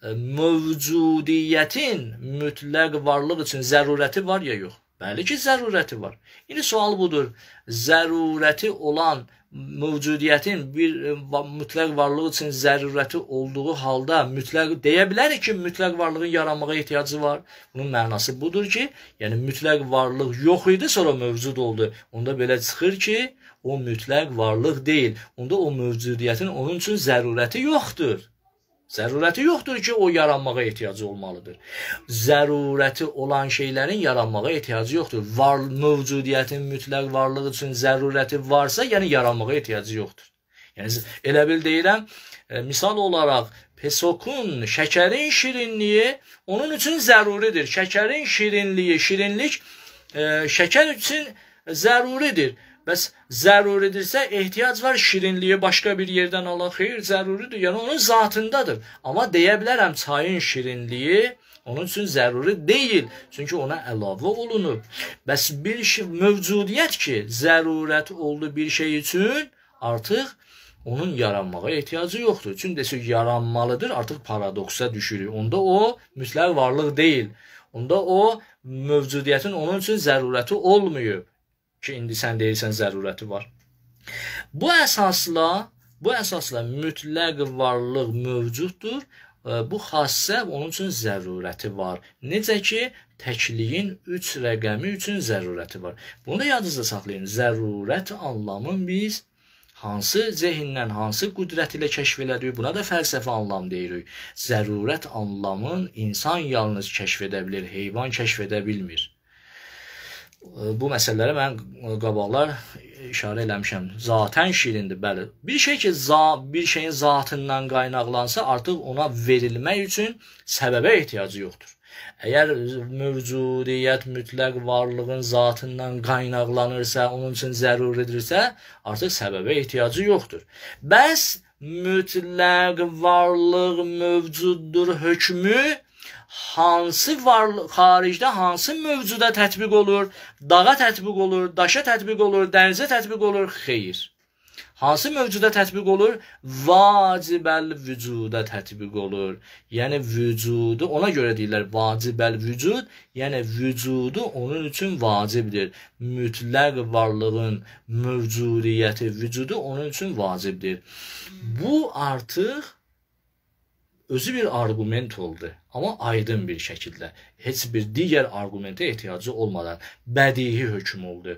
mövcudiyyətin mütləq varlıq üçün zərurəti var ya yox? Bəli ki, zərurəti var. İndi sual budur. Zərurəti olan mövcudiyyətin bir e, mütləq varlıq üçün zərurəti olduğu halda mütləq deyə bilərik ki, mütləq varlığın yaranmağa ehtiyacı var. Bunun mənası budur ki, yəni mütləq varlıq yox idi, sonra mövcud oldu. Onda belə çıxır ki, o mütləq varlıq deyil. Onda o mövcudiyyətin onun üçün zərurəti yoxdur. Zərurəti yoxdur ki, o yaranmağa ehtiyacı olmalıdır. Zərurəti olan şeylərin yaranmağa ehtiyacı yoxdur. Var mövcudiyyətin mütləq varlığı üçün zərurəti varsa, yəni yaranmağa ehtiyacı yoxdur. Yəni elə bil deyirəm, e, misal olaraq pesokun, şəkərin şirinliyi onun üçün zəruridir. Şəkərin şirinliyi, şirinlik e, şəkər üçün zəruridir. Bəs zəruridirsə, ehtiyac var şirinliyi başqa bir yerdən alaq. Xeyr, zəruridir. Yəni onun zatındadır. Amma deyə bilərəm çayın şirinliyi onun üçün zəruri deyil, çünki ona əlavə olunub. Bəs bir şey mövcudiyyət ki, zərurət oldu bir şey üçün, artıq onun yaranmağa ehtiyacı yoxdur. Çünki desək yaranmalıdır, artıq paradoksa düşürük. Onda o mütləq varlıq deyil. Onda o mövcudiyyətin onun üçün zərurəti olmayıb ki, indi sən deyirsən zərurəti var. Bu əsasla, bu əsasla mütləq varlıq mövcuddur. E, bu xassə onun üçün zərurəti var. Necə ki, təkliyin 3 rəqəmi üçün zərurəti var. Bunu yadınızda saxlayın. Zərurət anlamı biz hansı zehindən, hansı qüdrət ilə kəşf elədik, buna da fəlsəfə anlam deyirik. Zərurət anlamın insan yalnız kəşf edə bilir, heyvan kəşf edə bilmir bu məsələlərə mən qabaqlar işarə eləmişəm. Zatən şirindir, bəli. Bir şey ki, za, bir şeyin zatından qaynaqlansa, artıq ona verilmək üçün səbəbə ehtiyacı yoxdur. Əgər mövcudiyyət mütləq varlığın zatından qaynaqlanırsa, onun üçün zəruridirsə, artıq səbəbə ehtiyacı yoxdur. Bəs mütləq varlıq mövcuddur hökmü hansı varlıq xaricdə hansı mövcuda tətbiq olur? Dağa tətbiq olur, daşa tətbiq olur, dənizə tətbiq olur? Xeyr. Hansı mövcuda tətbiq olur? Vacibəl vücuda tətbiq olur. Yəni vücudu ona görə deyirlər vacibəl vücud, yəni vücudu onun üçün vacibdir. Mütləq varlığın mövcudiyyəti, vücudu onun üçün vacibdir. Bu artıq özü bir arqument oldu, amma aydın bir şəkildə, heç bir digər arqumentə ehtiyacı olmadan bədii hökm oldu.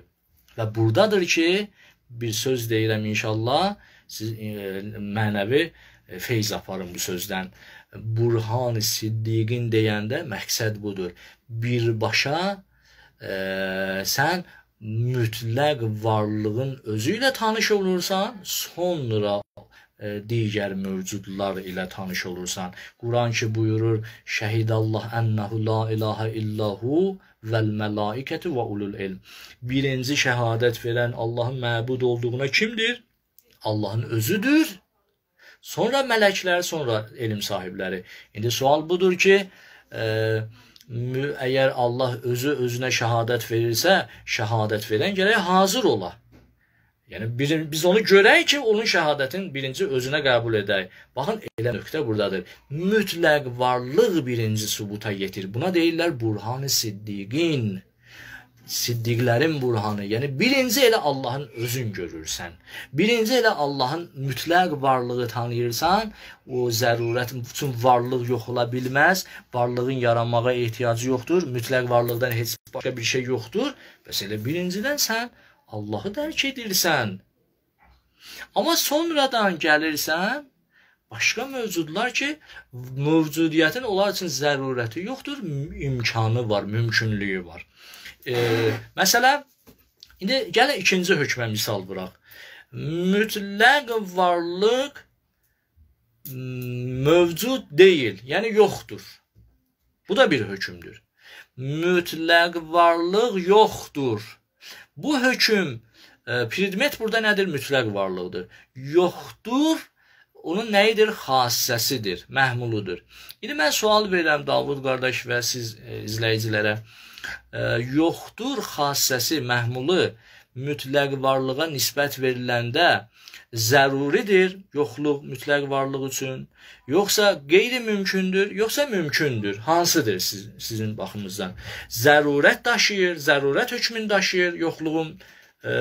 Və burdadır ki, bir söz deyirəm inşallah, siz e, mənəvi e, feyz aparın bu sözdən. Burhan-ı Siddiqin deyəndə məqsəd budur. Birbaşa e, sən mütləq varlığın özü ilə tanış olursan, sonra E, digər mövcudlar ilə tanış olursan. Quran ki buyurur: "Şəhidallah ennehu la ilahe illahu vəl mələikəti və ulul ilm." Birinci şəhadət verən Allahın məbud olduğuna kimdir? Allahın özüdür. Sonra mələklər, sonra elm sahibləri. İndi sual budur ki, e, əgər Allah özü özünə şəhadət verirsə, şəhadət verən gərək hazır ola. Yəni biz, biz onu görək ki, onun şəhadətin birinci özünə qəbul edək. Baxın, elə nöqtə burdadır. Mütləq varlıq birinci sübuta yetir. Buna deyirlər Burhan-ı Siddiqin. Siddiqlərin burhanı. Yəni birinci elə Allahın özün görürsən. Birinci elə Allahın mütləq varlığı tanıyırsan. O zərurət üçün varlıq yox ola bilməz. Varlığın yaranmağa ehtiyacı yoxdur. Mütləq varlıqdan heç başqa bir şey yoxdur. Bəs elə birincidən sən Allahı dərk edirsən. Amma sonradan gəlirsən başqa mövcudlar ki, mövcudiyyətin onlar üçün zərurəti yoxdur, imkanı var, mümkünlüyü var. E, məsələn, indi gəlin ikinci hökmə misal vuraq. Mütləq varlıq mövcud deyil, yəni yoxdur. Bu da bir hökmdür. Mütləq varlıq yoxdur. Bu hökm e, predmet burada nədir? Mütləq varlıqdır. Yoxdur onun nəyidir? Xassəsidir, məhmuludur. İndi mən sual verirəm Davud qardaş və siz e, izləyicilərə. E, yoxdur xassəsi, məhmulu mütləq varlığa nisbət veriləndə zəruridir yoxluq mütləq varlıq üçün, yoxsa qeyri-mümkündür, yoxsa mümkündür? Hansıdır siz, sizin baxımızdan? Zərurət daşıyır, zərurət hökmünü daşıyır yoxluğun e,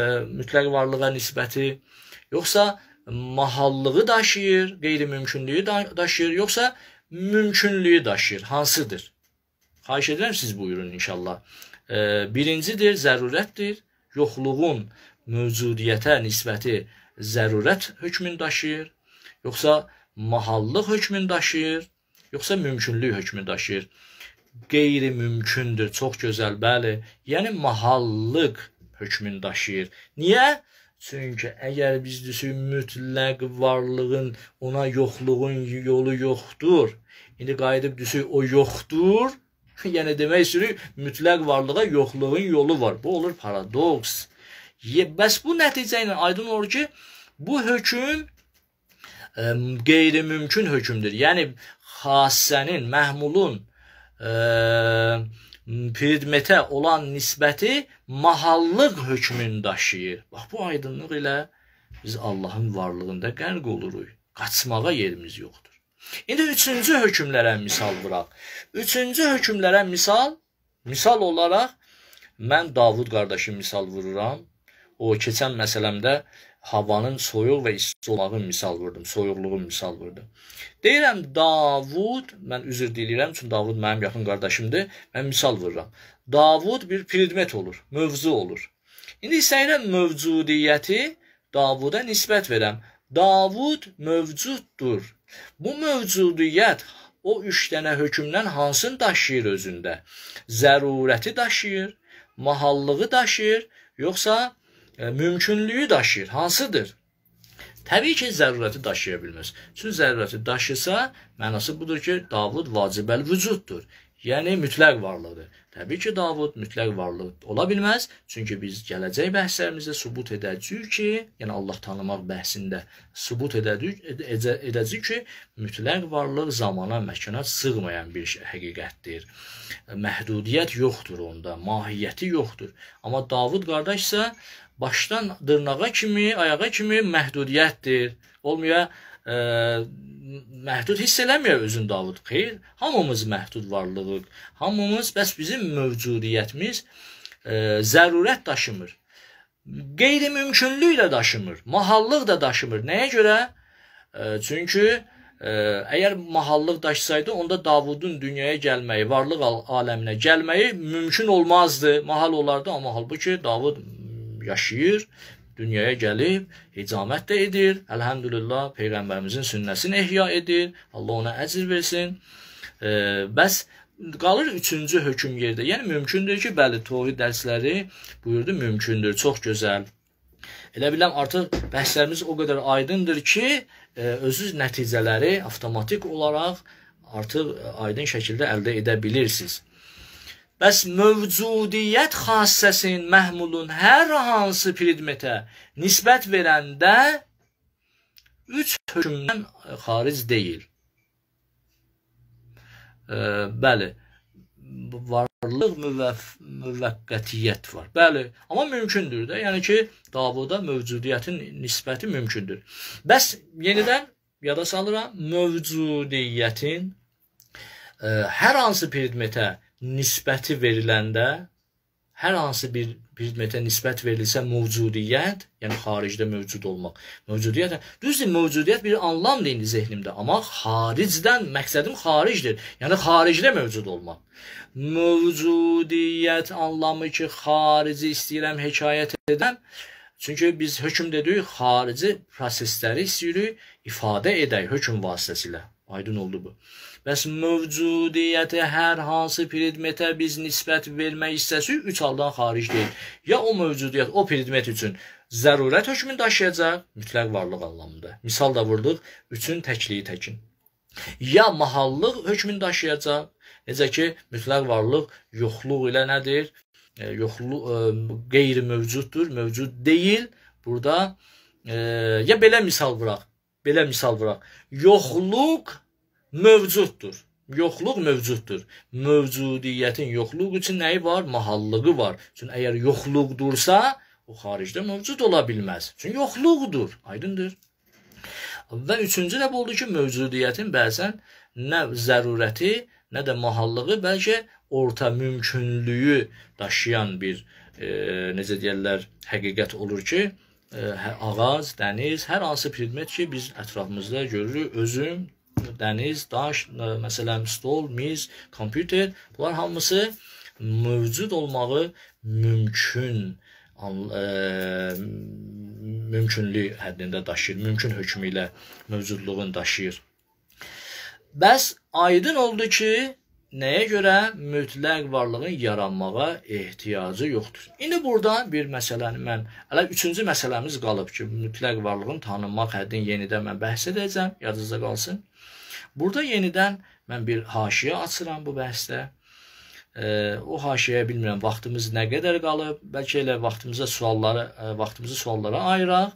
mütləq varlığa nisbəti, yoxsa mahallığı daşıyır, qeyri-mümkünlüyü da daşıyır, yoxsa mümkünlüyü daşıyır? Hansıdır? Xahiş edirəm siz buyurun inşallah. E, birincidir, zərurətdir yoxluğun mövcudiyyətə nisbəti zərurət hökmün daşıyır, yoxsa mahallıq hökmün daşıyır, yoxsa mümkünlük hökmü daşıyır. Qeyri-mümkündür, çox gözəl, bəli. Yəni mahallıq hökmün daşıyır. Niyə? Çünki əgər biz desək mütləq varlığın, ona yoxluğun yolu yoxdur. İndi qayıdıb desək o yoxdur, yəni demək istəyir, mütləq varlığa yoxluğun yolu var. Bu olur paradoks. Bəs bu nəticə ilə aydın olur ki, bu hökm qeyri-mümkün hökmdür. Yəni xassənin, məhmulun ə, predmetə olan nisbəti mahallıq hökmünü daşıyır. Bax bu aydınlıq ilə biz Allahın varlığında qərq oluruq. Qaçmağa yerimiz yoxdur. İndi üçüncü hökmlərə misal vuraq. Üçüncü hökmlərə misal, misal olaraq mən Davud qardaşım misal vururam. O keçən məsələmdə havanın soyuq və isti olmağını misal vurdum, soyuqluğu misal vurdum. Deyirəm Davud, mən üzr diləyirəm, çünki Davud mənim yaxın qardaşımdır. Mən misal vururam. Davud bir predmet olur, mövzu olur. İndi istəyirəm mövcudiyyəti Davuda nisbət verəm. Davud mövcuddur Bu mövcudiyyət o üç dənə hökmdən hansını daşıyır özündə? Zərurəti daşıyır, mahallığı daşıyır, yoxsa e, mümkünlüyü daşıyır? Hansıdır? Təbii ki, zərurəti daşıya bilməz. Çünki zərurəti daşısa, mənası budur ki, Davud vacibəl vücuddur. Yəni mütləq varlıqdır. Təbii ki, Davud mütləq varlıq ola bilməz, çünki biz gələcək bəhslərimizdə sübut edəcəyik ki, yəni Allah tanımaq bəhsində sübut edəcəyik, edəcəyik ki, mütləq varlıq zamana, məkana sığmayan bir şey, həqiqətdir. Məhdudiyyət yoxdur onda, mahiyyəti yoxdur. Amma Davud qardaş isə başdan dırnağa kimi, ayağa kimi məhdudiyyətdir. Olmuyor e, məhdud hiss eləmir özün Davud. Xeyr, hamımız məhdud varlığıq. Hamımız bəs bizim mövcudiyyətimiz e, zərurət daşımır. Qeyri-mümkünlük də daşımır, mahallıq da daşımır. Nəyə görə? E, çünki e, əgər mahallıq daşsaydı, onda Davudun dünyaya gəlməyi, varlıq al aləminə gəlməyi mümkün olmazdı. Mahal olardı, amma halbuki Davud yaşayır dünyaya gəlib, icamət də edir. Əlhəmdülillah, Peyğəmbərimizin sünnəsini ehya edir. Allah ona əcr versin. E, bəs qalır üçüncü hökm yerdə. Yəni, mümkündür ki, bəli, tohi dərsləri buyurdu, mümkündür, çox gözəl. Elə biləm, artıq bəhslərimiz o qədər aydındır ki, e, özünüz nəticələri avtomatik olaraq artıq aydın şəkildə əldə edə bilirsiniz. Bəs mövcudiyyət xassəsinin məhmulun hər hansı predmetə nisbət verəndə üç hökmdən xaric deyil. E, bəli, varlıq müvəf müvəqqətiyyət var. Bəli, amma mümkündür də. Yəni ki, davada mövcudiyyətin nisbəti mümkündür. Bəs yenidən yada salıram mövcudiyyətin ə, hər hansı predmetə nisbəti veriləndə hər hansı bir predmetə nisbət verilsə mövcudiyyət, yəni xaricdə mövcud olmaq. Mövcudiyyət, düzdür, mövcudiyyət bir anlamdır indi zehnimdə, amma xaricdən məqsədim xaricdir. Yəni xaricdə mövcud olmaq. Mövcudiyyət anlamı ki, xarici istəyirəm hekayət edəm. Çünki biz hökm dedik, xarici prosesləri istəyirik ifadə edək hökm vasitəsilə. Aydın oldu bu. Bəs mövcudiyyəti hər hansı predmetə biz nisbət vermək istəsək, üç haldan xaric deyil. Ya o mövcudiyyət o predmet üçün zərurət hökmünü daşıyacaq, mütləq varlıq anlamında. Misal da vurduq, üçün təkliyi təkin. Ya mahallıq hökmünü daşıyacaq, necə ki, mütləq varlıq yoxluq ilə nədir? E, yoxluq e, qeyri-mövcuddur, mövcud deyil. Burada e, ya belə misal vuraq, belə misal vuraq. Yoxluq mövcuddur. Yoxluq mövcuddur. Mövcudiyyətin yoxluq üçün nəyi var? Mahallığı var. Çünki əgər yoxluqdursa, o xaricdə mövcud ola bilməz. Çünki yoxluqdur. Aydındır? Və üçüncü də bu oldu ki, mövcudiyyətin bəzən nə zərurəti, nə də mahallığı, bəlkə orta mümkünlüyü daşıyan bir e, necə deyirlər, həqiqət olur ki, e, ə, hə, ağac, dəniz, hər hansı predmet ki, biz ətrafımızda görürük, özüm dəniz, daş, e, məsələn, stol, mis, kompüter, bunlar hamısı mövcud olmağı mümkün ə, e, mümkünlük həddində daşıyır, mümkün hökmü ilə mövcudluğun daşıyır. Bəs aydın oldu ki, nəyə görə mütləq varlığın yaranmağa ehtiyacı yoxdur. İndi burada bir məsələni mən hələ 3-cü məsələmiz qalıb ki, mütləq varlığın tanınmaq həddini yenidən mən bəhs edəcəm, yadınızda qalsın. Burada yenidən mən bir haşiyə açıram bu bəhsdə. E, o haşiyəyə bilmirəm vaxtımız nə qədər qalıb. Bəlkə elə vaxtımıza sualları, e, vaxtımızı suallara ayıraq.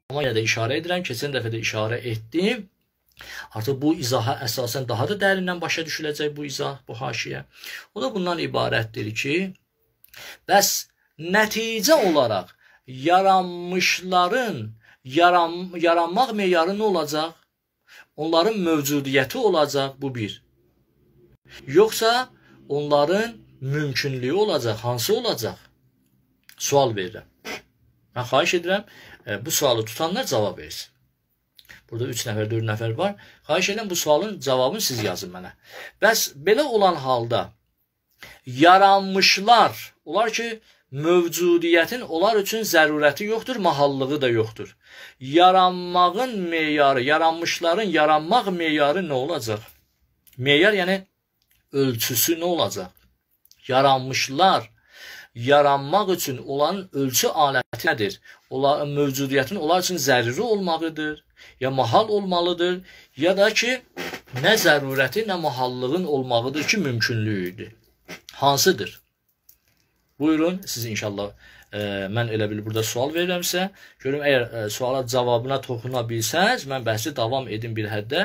Amma yenə də işarə edirəm, keçən dəfə də işarə etdim. Artıq bu izaha əsasən daha da dərindən başa düşüləcək bu izah, bu haşiyə. O da bundan ibarətdir ki, bəs nəticə olaraq yaranmışların yaran, yaranmaq meyarı nə olacaq? Onların mövcudiyyəti olacaq, bu bir. Yoxsa onların mümkünlüyü olacaq, hansı olacaq? Sual verirəm. Mən xahiş edirəm, e, bu sualı tutanlar cavab versin. Burada 3 nəfər, 4 nəfər var. Xahiş edirəm bu sualın cavabını siz yazın mənə. Bəs belə olan halda yaranmışlar, onlar ki, mövcudiyyətin onlar üçün zərurəti yoxdur, mahallığı da yoxdur. Yaranmağın meyarı, yaranmışların yaranmaq meyarı nə olacaq? Meyar yəni ölçüsü nə olacaq? Yaranmışlar yaranmaq üçün olan ölçü aləti nədir? Onların mövcudiyyətin onlar üçün zəruri olmağıdır, ya mahal olmalıdır, ya da ki nə zərurəti, nə mahallığın olmağıdır ki, mümkünlüyüdür. Hansıdır? Buyurun, siz inşallah e, mən elə bil burada sual verirəmsə, görüm əgər e, suala cavabına toxuna bilsəz, mən bəhsi davam edim bir həddə.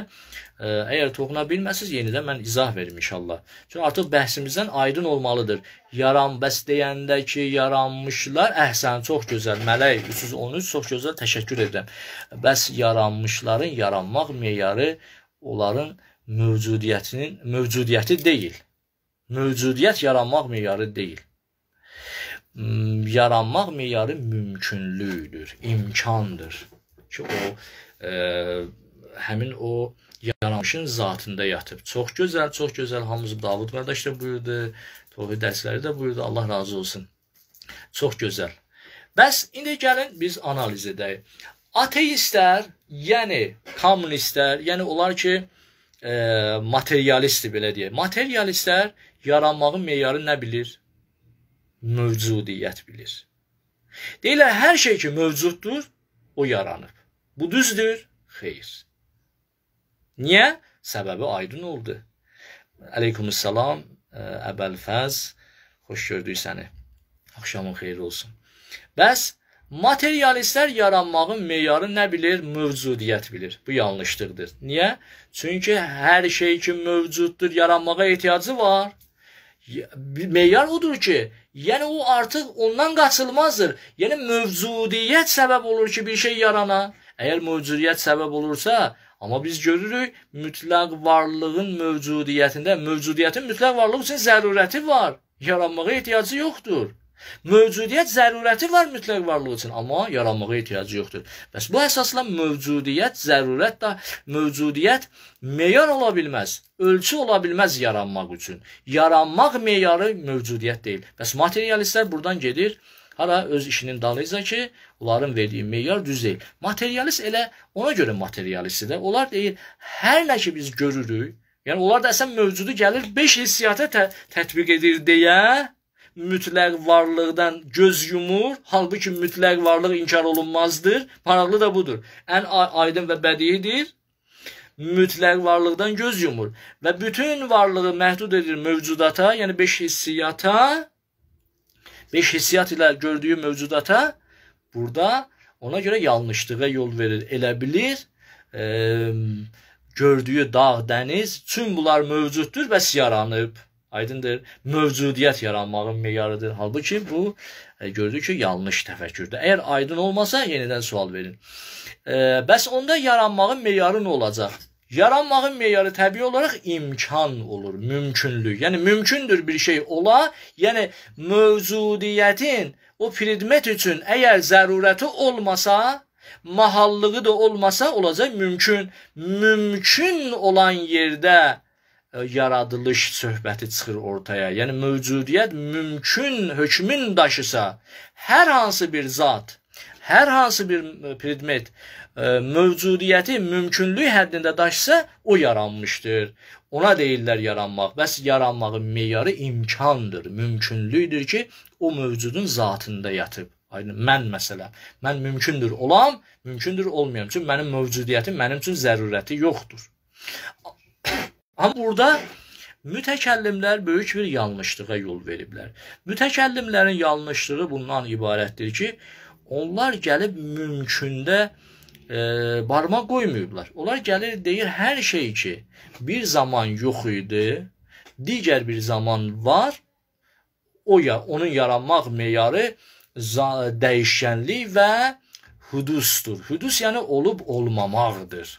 E, əgər toxuna bilməsəz, yenidən mən izah verim inşallah. Çünki artıq bəhsimizdən aydın olmalıdır. Yaran bəs deyəndə ki, yaranmışlar, əhsən, çox gözəl, mələk 313 çox gözəl, təşəkkür edirəm. Bəs yaranmışların yaranmaq meyarı onların mövcudiyyətinin mövcudiyyəti deyil. Mövcudiyyət yaranmaq meyarı deyil. Hmm, yaranmaq meyarı mümkünlüyüdür, imkandır ki o e, həmin o yaranmışın zatında yatıb. Çox gözəl, çox gözəl hamımız Davud qardaş da buyurdu, Tofiq dərsləri də buyurdu. Allah razı olsun. Çox gözəl. Bəs indi gəlin biz analiz edək. Ateistlər, yəni kommunistlər, yəni onlar ki, e, materialistdir belə deyək. Materialistlər yaranmağın meyarı nə bilir? mövcudiyyət bilir. Deyirlər, hər şey ki mövcuddur, o yaranıb. Bu düzdür? Xeyr. Niyə? Səbəbi aydın oldu. Əleykumsalam, e, Əbəl Fəz, xoş gördük səni. Axşamın xeyir olsun. Bəs materialistlər yaranmağın meyarı nə bilir? Mövcudiyyət bilir. Bu yanlışlıqdır. Niyə? Çünki hər şey ki mövcuddur, yaranmağa ehtiyacı var. Meyar odur ki, Yəni o artıq ondan qaçılmazdır. Yəni mövcudiyyət səbəb olur ki, bir şey yarana. Əgər mövcudiyyət səbəb olursa, amma biz görürük mütləq varlığın mövcudiyyətində mövcudiyyətin mütləq varlıq üçün zərurəti var. Yaranmağa ehtiyacı yoxdur. Mövcudiyyət zərurəti var mütləq varlıq üçün, amma yaranmağa ehtiyacı yoxdur. Bəs bu əsasla mövcudiyyət zərurət də mövcudiyyət meyar ola bilməz, ölçü ola bilməz yaranmaq üçün. Yaranmaq meyarı mövcudiyyət deyil. Bəs materialistlər burdan gedir, hara öz işinin dalıyca ki, onların verdiyi meyar düz deyil. Materialist elə ona görə materialistdir. Onlar deyir, hər nə ki biz görürük, yəni onlar da əsən mövcudu gəlir 5 hissiyata tətbiq edir deyə mütləq varlıqdan göz yumur, halbuki mütləq varlıq inkar olunmazdır. Maraqlı da budur. Ən aydın və bədiidir. Mütləq varlıqdan göz yumur və bütün varlığı məhdud edir mövcudata, yəni beş hissiyata, beş hissiyat ilə gördüyü mövcudata burada ona görə yanlışlığa yol verir. Elə bilir, e, gördüyü dağ, dəniz, tüm bunlar mövcuddur və siyaranıb. Aydındır. Mövcudiyyət yaranmağın meyarıdır. Halbuki bu e, gördük ki, yanlış təfəkkürdür. Əgər aydın olmasa, yenidən sual verin. E, bəs onda yaranmağın meyarı nə olacaq? Yaranmağın meyarı təbii olaraq imkan olur, mümkünlük. Yəni mümkündür bir şey ola, yəni mövcudiyyətin o predmet üçün əgər zərurəti olmasa, mahallığı da olmasa olacaq mümkün. Mümkün olan yerdə E, yaradılış söhbəti çıxır ortaya. Yəni mövcudiyyət mümkün hökmün daşısa, hər hansı bir zat, hər hansı bir e, predmet e, mövcudiyyəti mümkünlük həddində daşısa, o yaranmışdır. Ona deyirlər yaranmaq. Bəs yaranmağın meyarı imkandır, mümkünlüydür ki, o mövcudun zatında yatıb. Aydın, mən məsələ, mən mümkündür olam, mümkündür olmayam. Çünki mənim mövcudiyyətim mənim üçün zərurəti yoxdur. Amma burada mütəkəllimlər böyük bir yanlışlığa yol veriblər. Mütəkəllimlərin yanlışlığı bundan ibarətdir ki, onlar gəlib mümkündə e, barmaq qoymayıblar. Onlar gəlir deyir hər şey ki, bir zaman yox idi, digər bir zaman var. O ya onun yaranmaq meyarı dəyişkənlik və hudusdur. Hudus yəni olub olmamaqdır.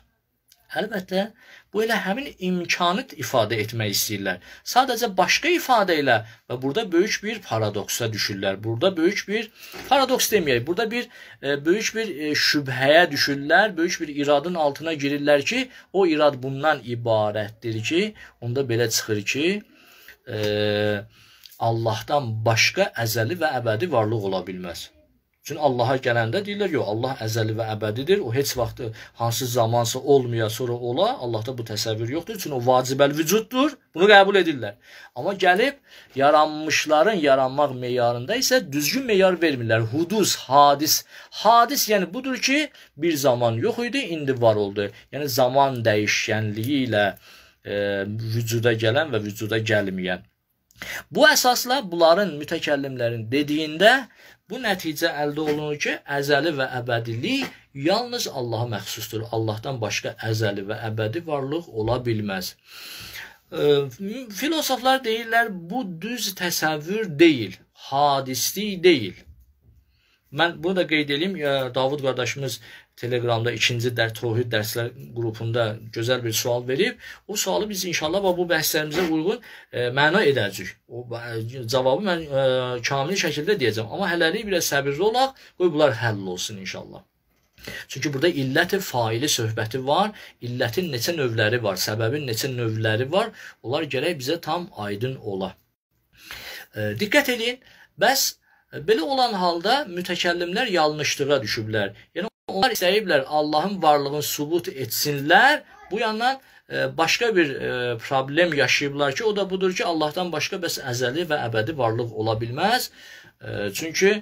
Əlbəttə Bu elə həmin imkanı ifadə etmək istəyirlər. Sadəcə başqa ifadə ilə və burada böyük bir paradoksa düşürlər. Burada böyük bir paradoks deməyək, burada bir e, böyük bir e, şübhəyə düşürlər, böyük bir iradın altına girirlər ki, o irad bundan ibarətdir ki, onda belə çıxır ki, e, Allahdan başqa əzəli və əbədi varlıq ola bilməz. Çünki Allaha gələndə deyirlər, yox, Allah əzəli və əbədidir. O heç vaxt hansı zamansa olmaya, sonra ola. Allahda bu təsəvvür yoxdur. Çünki o vacibəl vücuddur. Bunu qəbul edirlər. Amma gəlib yaranmışların yaranmaq meyarında isə düzgün meyar vermirlər. Hudus, hadis. Hadis yəni budur ki, bir zaman yox idi, indi var oldu. Yəni zaman dəyişkənliyi ilə e, vücuda gələn və vücuda gəlməyən. Bu əsasla bunların mütəkəllimlərin dediyində Bu nəticə əldə olunur ki, əzəli və əbədilik yalnız Allaha məxsusdur. Allahdan başqa əzəli və əbədi varlıq ola bilməz. E, filosoflar deyirlər, bu düz təsəvvür deyil, hadislik deyil. Mən bunu da qeyd edeyim, Davud qardaşımız Telegramda ikinci dərs Tohid dərslər qrupunda gözəl bir sual verib. O sualı biz inşallah bu bəhslərimizə uyğun e, məna edəcəyik. O e, cavabı mən e, kamil şəkildə deyəcəm. Amma hələlik biraz səbirli olaq, qoy bunlar həll olsun inşallah. Çünki burada illət faili söhbəti var, illətin neçə növləri var, səbəbin neçə növləri var. Onlar gərək bizə tam aydın ola. E, diqqət eləyin. Bəs e, belə olan halda mütəkəllimlər yanlışlığa düşüblər. Yəni Onlar istəyiblər Allahın varlığını sübut etsinlər. Bu yandan e, başqa bir e, problem yaşayıblar ki, o da budur ki, Allahdan başqa bəs əzəli və əbədi varlıq ola bilməz. E, çünki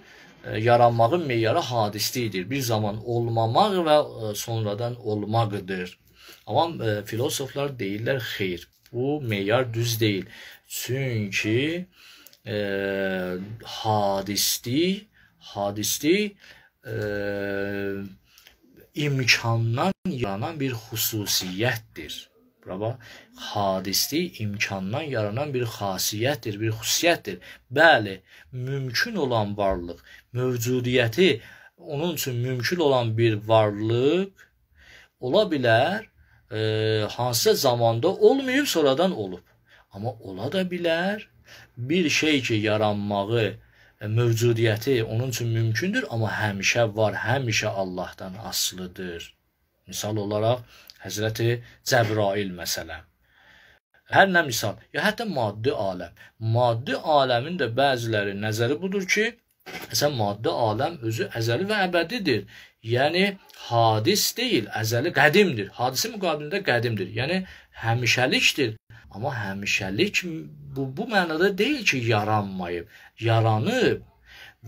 yaranmağın meyarı hadisliyidir. Bir zaman olmamaq və sonradan olmaqdır. Amma filosoflar deyirlər, xeyr, bu meyar düz deyil. Çünki e, hadislik, hadislik e, imkandan yaranan bir xüsusiyyətdir. Brava, hadislik imkandan yaranan bir xasiyyətdir, bir xüsusiyyətdir. Bəli, mümkün olan varlıq, mövcudiyyəti onun üçün mümkün olan bir varlıq ola bilər, e, hansısa zamanda olmayıb sonradan olub. Amma ola da bilər bir şey ki yaranmağı E, mövcudiyyəti onun üçün mümkündür, amma həmişə var, həmişə Allahdan asılıdır. Misal olaraq Həzrəti Cəbrail məsələn. Hər nə misal, ya hətta maddi aləm. Maddi aləmin də bəziləri nəzəri budur ki, Məsələn, maddi aləm özü əzəli və əbədidir. Yəni hadis deyil, əzəli qədimdir. Hadisi müqabilində qədimdir. Yəni həmişəlikdir. Amma həmişəlik bu, bu mənada deyil ki, yaranmayıb, yaranıb.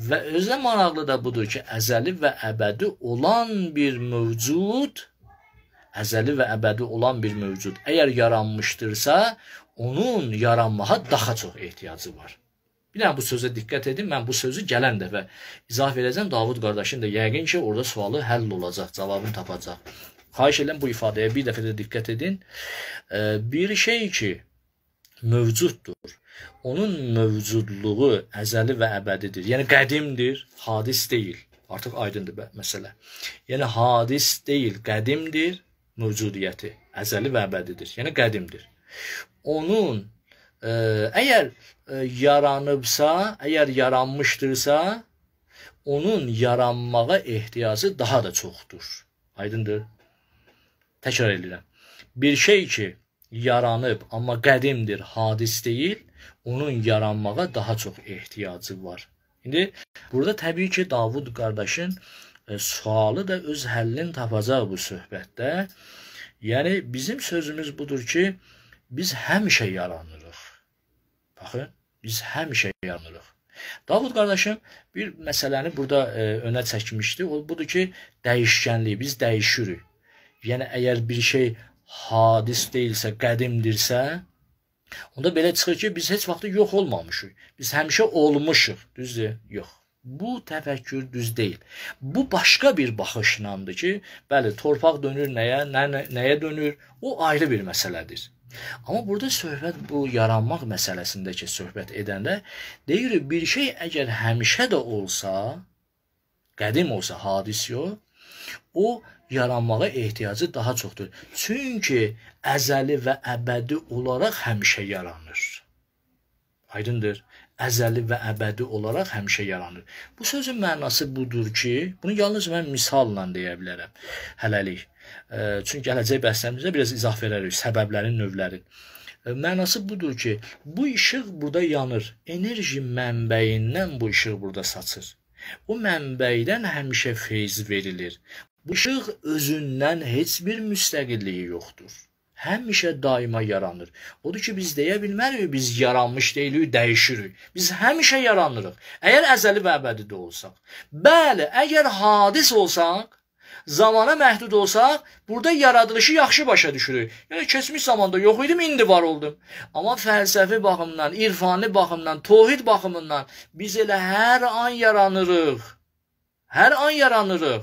Və özə maraqlı da budur ki, əzəli və əbədi olan bir mövcud, əzəli və əbədi olan bir mövcud əgər yaranmışdırsa, onun yaranmağa daha çox ehtiyacı var. Bir dənə bu sözə diqqət edin. Mən bu sözü gələn dəfə izah verəcəm. Davud qardaşın da yəqin ki, orada sualı həll olacaq, cavabını tapacaq. Xahiş edirəm bu ifadəyə bir dəfə də diqqət edin. Bir şey ki, mövcuddur. Onun mövcudluğu əzəli və əbədidir. Yəni qədimdir, hadis deyil. Artıq aydındır bə, məsələ. Yəni hadis deyil, qədimdir mövcudiyyəti. Əzəli və əbədidir. Yəni qədimdir. Onun ə, e, əgər ə, e, yaranıbsa, əgər yaranmışdırsa, onun yaranmağa ehtiyacı daha da çoxdur. Aydındır? Təkrar edirəm. Bir şey ki, yaranıb, amma qədimdir, hadis deyil, onun yaranmağa daha çox ehtiyacı var. İndi burada təbii ki, Davud qardaşın e, sualı da öz həllini tapacaq bu söhbətdə. Yəni bizim sözümüz budur ki, biz həmişə yaranırıq. Baxın, biz həmişə yaranırıq. Davud qardaşım bir məsələni burada e, önə çəkmişdi. O budur ki, dəyişkənlik, biz dəyişirik yəni əgər bir şey hadis deyilsə, qədimdirsə, onda belə çıxır ki, biz heç vaxt yox olmamışıq. Biz həmişə olmuşuq, düzdür? Yox. Bu təfəkkür düz deyil. Bu başqa bir baxışlandır ki, bəli, torpaq dönür nəyə, nə, nəyə dönür, o ayrı bir məsələdir. Amma burada söhbət bu yaranmaq məsələsində ki, söhbət edəndə deyir bir şey əgər həmişə də olsa, qədim olsa, hadis yox, o yaranmağa ehtiyacı daha çoxdur. Çünki əzəli və əbədi olaraq həmişə yaranır. Aydındır? Əzəli və əbədi olaraq həmişə yaranır. Bu sözün mənası budur ki, bunu yalnız mən misalla deyə bilərəm hələlik. E, çünki gələcək bəhslərimizdə biraz izah verərik səbəblərin, növlərin. E, mənası budur ki, bu işıq burada yanır. Enerji mənbəyindən bu işıq burada saçır. O mənbəydən həmişə feyz verilir. Işıq özündən heç bir müstəqilliyi yoxdur. Həmişə daima yaranır. Odur ki, biz deyə bilmərik biz yaranmış deyilik, dəyişirik. Biz həmişə yaranırıq. Əgər əzəli və əbədi də olsaq. Bəli, əgər hadis olsaq, zamana məhdud olsaq, burada yaradılışı yaxşı başa düşürük. Yəni keçmiş zamanda yox idim, indi var oldum. Amma fəlsəfi baxımdan, irfani baxımdan, tohid baxımından biz elə hər an yaranırıq. Hər an yaranırıq.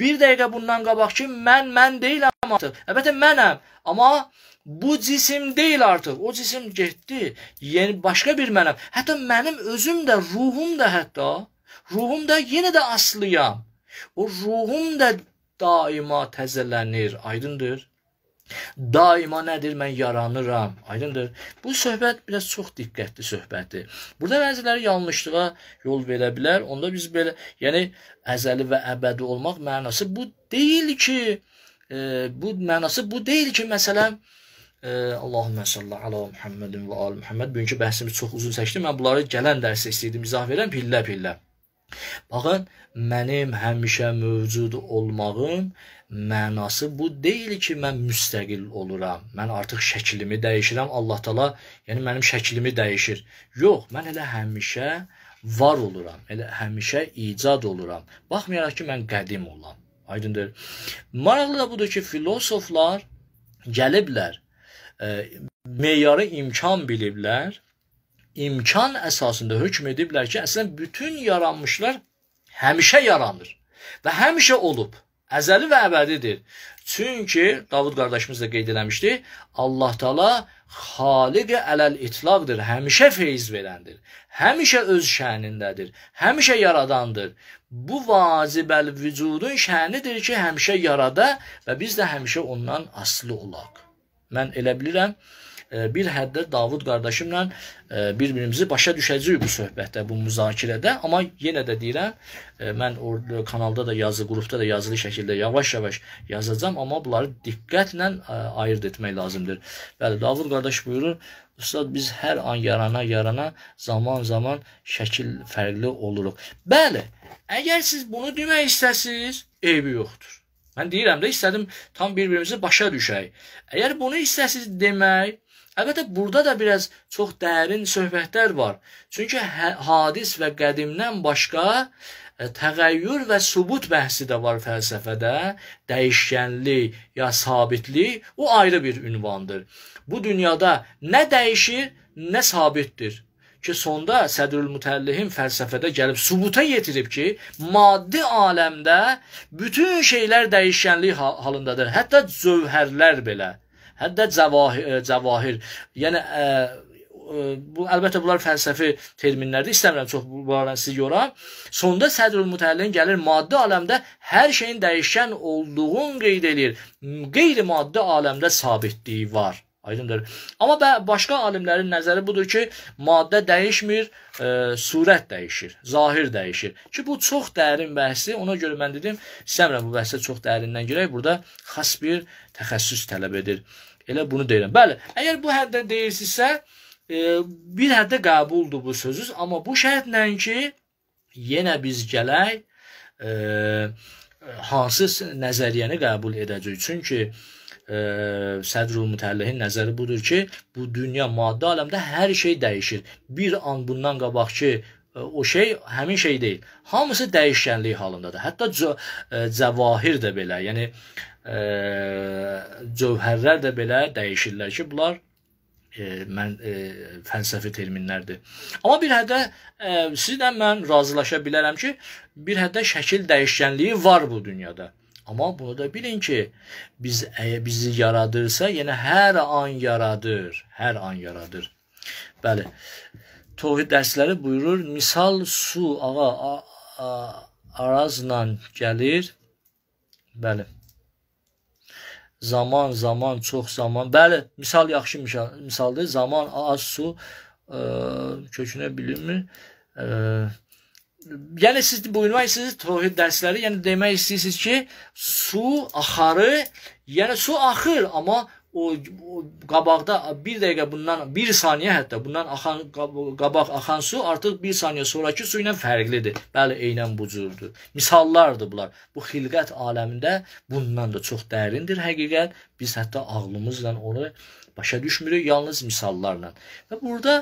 Bir dəqiqə bundan qabaq ki, mən, mən deyiləm artıq. Əlbəttə, mənəm. Amma bu cisim deyil artıq. O cisim getdi. Yəni, başqa bir mənəm. Hətta mənim özüm də, ruhum da hətta, ruhum da yenə də aslıyam. O ruhum da daima təzələnir, aydındır. Daima nədir? Mən yaranıram. Aydındır? Bu söhbət biraz çox diqqətli söhbətdir. Burada bəziləri yanlışlığa yol verə bilər. Onda biz belə, yəni əzəli və əbədi olmaq mənası bu deyil ki, e, bu mənası bu deyil ki, məsələn, e, Allahümmə salli ala Muhammedin və ali Muhammed. Bugünkü bəhsimiz çox uzun çəkdi. Mən bunları gələn dərsə istəyirdim izah verəm pillə-pillə. Baxın, mənim həmişə mövcud olmağım mənası bu deyil ki, mən müstəqil oluram. Mən artıq şəklimi dəyişirəm. Allah Taala, yəni mənim şəklimi dəyişir. Yox, mən elə həmişə var oluram. Elə həmişə icad oluram. Baxmayaraq ki, mən qədim olam. Aydındır? Maraqlı da budur ki, filosoflar gəliblər, e, meyarı imkan biliblər. İmkan əsasında hökm ediblər ki, əslən bütün yaranmışlar həmişə yaranır və həmişə olub. Əzəli və əbədidir. Çünki Davud qardaşımız da qeyd eləmişdi, Allah Taala Xaliq ələl itlaqdır, həmişə feyz verəndir. Həmişə öz şənindədir, həmişə yaradandır. Bu vazibəl vücudun şənidir ki, həmişə yarada və biz də həmişə ondan asılı olaq. Mən elə bilirəm, E, bir həddə Davud qardaşımla e, bir-birimizi başa düşəcəyik bu söhbətdə, bu müzakirədə. Amma yenə də deyirəm, e, mən orada kanalda da yazı, qrupda da yazılı şəkildə yavaş-yavaş yazacağam, amma bunları diqqətlə ayırd etmək lazımdır. Bəli, Davud qardaş buyurur, Ustad, biz hər an yarana yarana zaman-zaman şəkil fərqli oluruq. Bəli, əgər siz bunu demək istəsiniz, eybi yoxdur. Mən deyirəm də istədim tam bir-birimizi başa düşək. Əgər bunu istəsiniz demək, Əlbəttə burada da biraz çox dərin söhbətlər var. Çünki hə, hadis və qədimdən başqa e, təğəyyür və sübut bəhsi də var fəlsəfədə. Dəyişkənlik ya sabitlik o ayrı bir ünvandır. Bu dünyada nə dəyişir, nə sabitdir ki, sonda Sədrül Mütəllihim fəlsəfədə gəlib sübuta yetirib ki, maddi aləmdə bütün şeylər dəyişkənlik halındadır. Hətta zövhərlər belə Hətta cavahir, cavahir yəni ə, ə, bu əlbəttə bunlar fəlsəfi terminlərdir. İstəmirəm çox bunlarla sizi yoram. Sonda sədrül mütəllin gəlir maddi aləmdə hər şeyin dəyişən olduğunu qeyd eləyir. Qeyri-maddi aləmdə sabitliyi var. Aydındır. Amma başqa alimlərin nəzəri budur ki, maddə dəyişmir, e, surət dəyişir, zahir dəyişir. Ki bu çox dərin bəhsdir. Ona görə mən dedim, istəmirəm bu bəhsə çox dərindən girək. Burada xas bir təxəssüs tələb edir. Elə bunu deyirəm. Bəli, əgər bu həddə deyirsinizsə, e, bir həddə qəbuldur bu sözünüz, amma bu şərtlə ki, yenə biz gələk e, hansı nəzəriyyəni qəbul edəcəyik. Çünki e, Sədrul Mütəllihin nəzəri budur ki, bu dünya maddi aləmdə hər şey dəyişir. Bir an bundan qabaqki e, o şey həmin şey deyil. Hamısı dəyişkənlik halındadır. Hətta e, cəvahir də belə, yəni cövhərlər də belə dəyişirlər ki, bunlar e, mən e, fəlsəfi terminlərdir. Amma bir həddə e, sizlə mən razılaşa bilərəm ki, bir həddə şəkil dəyişkənliyi var bu dünyada. Amma bunu da bilin ki, biz əgər e, bizi yaradırsa, yenə hər an yaradır, hər an yaradır. Bəli. Tohid dərsləri buyurur, misal su ağa a, a, arazla gəlir. Bəli zaman, zaman, çox zaman. Bəli, misal yaxşı misaldır. Zaman az su ə, e, kökünə bilinmir. Ə, e, yəni siz buyurmaq istəyirsiniz təvhid dərsləri, yəni demək istəyirsiniz ki, su axarı, yəni su axır, amma o, o qabaqda bir dəqiqə bundan, bir saniyə hətta bundan axan qabaq axan su artıq bir saniyə sonrakı su ilə fərqlidir. Bəli, eynən bu cürdür. Misallardır bunlar. Bu xilqət aləmində bundan da çox dərindir həqiqət. Biz hətta ağlımızla onu başa düşmürük, yalnız misallarla. Və burada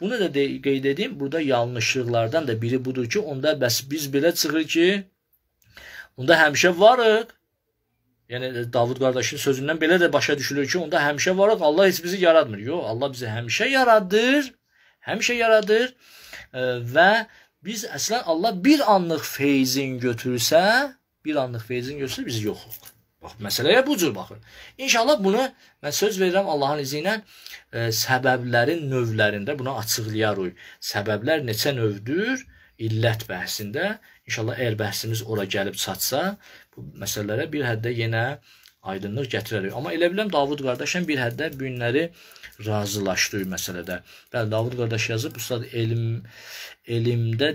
bunu da qeyd edeyim, burada yanlışlıqlardan da biri budur ki, onda bəs biz belə çıxır ki, onda həmişə varıq. Yəni Davud qardaşın sözündən belə də başa düşülür ki, onda həmişə varıq, Allah heç bizi yaratmır. Yox, Allah bizi həmişə yaradır. Həmişə yaradır e, və biz əslən Allah bir anlıq feyzin götürsə, bir anlıq feyzin götürsə biz yoxuq. Bax, məsələyə bu cür baxın. İnşallah bunu mən söz verirəm Allahın izni ilə e, səbəblərin növlərində buna açıqlayarıq. Səbəblər neçə növdür? İllət bəhsində İnşallah əgər bəhsimiz ora gəlib çatsa, bu məsələlərə bir həddə yenə aydınlıq gətirərik. Amma elə biləm Davud qardaşım bir həddə bu günləri razılaşdı bu məsələdə. Bəli, Davud qardaş yazıb, ustad elm elmdə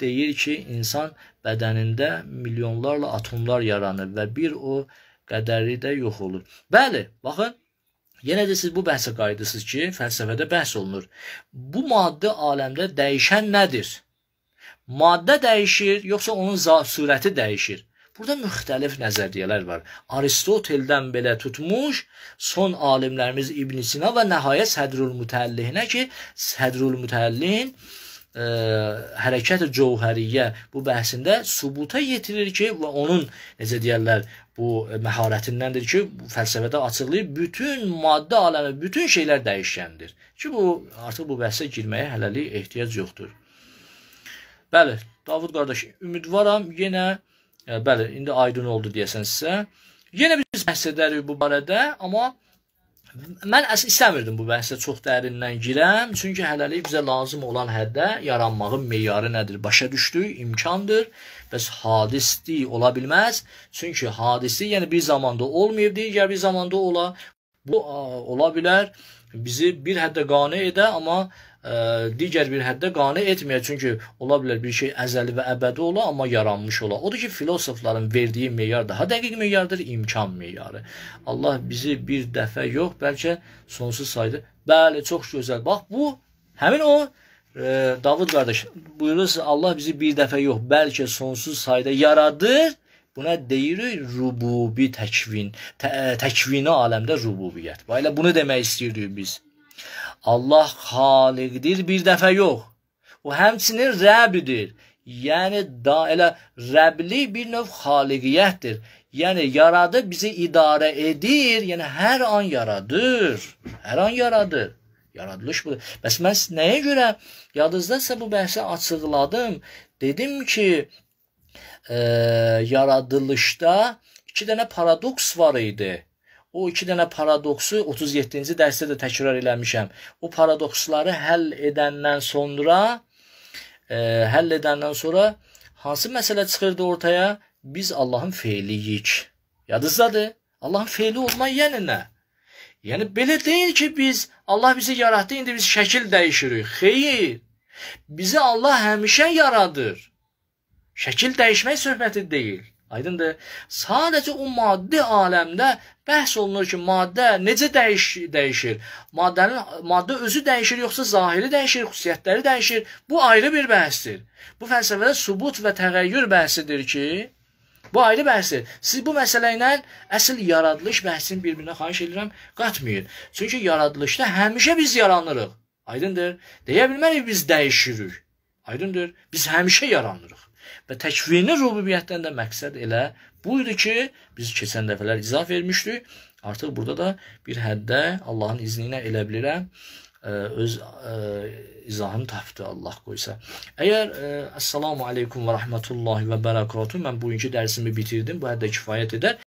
deyir ki, insan bədənində milyonlarla atomlar yaranır və bir o qədəri də yox olur. Bəli, baxın, Yenə də siz bu bəhsə qayıdırsınız ki, fəlsəfədə bəhs olunur. Bu maddi aləmdə dəyişən nədir? maddə dəyişir, yoxsa onun sürəti dəyişir? Burada müxtəlif nəzəriyyələr var. Aristoteldən belə tutmuş, son alimlərimiz İbn Sina və nəhayət Sədrül Mütəllihinə ki, Sədrül Mütəllihin ə, e, hərəkət cəvhəriyyə bu bəhsində sübuta yetirir ki və onun necə deyirlər bu məharətindəndir ki bu fəlsəfədə açıqlayıb bütün maddə aləmi bütün şeylər dəyişkəndir ki bu artıq bu bəhsə girməyə hələlik ehtiyac yoxdur. Bəli, Davud qardaş, ümidvaram yenə ə, e, bəli, indi aydın oldu deyəsən sizə. Yenə biz bəhs edərik bu barədə, amma mən əsl istəmirdim bu bəhsə çox dərindən girəm, çünki hələlik bizə lazım olan həddə yaranmağın meyarı nədir? Başa düşdük, imkandır. Bəs hadislik ola bilməz. Çünki hadislik yəni bir zamanda olmayıb, digər bir zamanda ola. Bu ə, ola bilər bizi bir həddə qane edə, amma digər bir həddə qane etməyə, çünki ola bilər bir şey əzəli və əbədi ola, amma yaranmış ola. Odur ki, filosofların verdiyi meyar daha dəqiq meyardır, imkan meyarı. Allah bizi bir dəfə yox, bəlkə sonsuz saydı. Bəli, çox gözəl. Bax, bu həmin o e, Davud qardaş buyurursa Allah bizi bir dəfə yox, bəlkə sonsuz sayda yaradır. Buna deyirik rububi təkvin, tə, təkvini aləmdə rububiyyət. Və elə bunu demək istəyirdik biz. Allah xaliqdir bir dəfə yox. O həmçinin Rəbbidir. Yəni da elə Rəbli bir növ xaliqiyyətdir. Yəni yaradıb bizi idarə edir, yəni hər an yaradır. Hər an yaradır. Yaradılış budur. Bəs mən nəyə görə yadınızdasa bu bəhsi açıqladım. Dedim ki, e, yaradılışda iki dənə paradoks var idi. O iki dənə paradoksu 37-ci dərsdə də təkrar eləmişəm. O paradoksları həll edəndən sonra e, həll edəndən sonra hansı məsələ çıxırdı ortaya? Biz Allahın feiliyik. Yadınızdadır? Allahın feili olmaq yəni nə? Yəni belə deyil ki, biz Allah bizi yaratdı, indi biz şəkil dəyişirik. Xeyr. Bizi Allah həmişə yaradır. Şəkil dəyişmək söhbəti deyil. Aydındır? Sadəcə o maddi aləmdə bəhs olunur ki, maddə necə dəyiş dəyişir? Maddənin maddə özü dəyişir, yoxsa zahiri dəyişir, xüsusiyyətləri dəyişir? Bu ayrı bir bəhsdir. Bu fəlsəfədə sübut və təğəyyür bəhsidir ki, bu ayrı bəhsdir. Siz bu məsələ ilə əsl yaradılış bəhsini bir-birinə xahiş edirəm, qatmayın. Çünki yaradılışda həmişə biz yaranırıq. Aydındır? Deyə bilmərik biz dəyişirik. Aydındır? Biz həmişə yaranırıq və təkvini rububiyyətdən də məqsəd elə bu idi ki, biz keçən dəfələr izah vermişdik. Artıq burada da bir həddə Allahın izni ilə elə bilirəm e, öz ə, e, izahını tapdı Allah qoysa. Əgər əssalamu e, aleykum və rəhmətullahi və bərəkatuhu mən bugünkü dərsimi bitirdim. Bu həddə kifayət edər.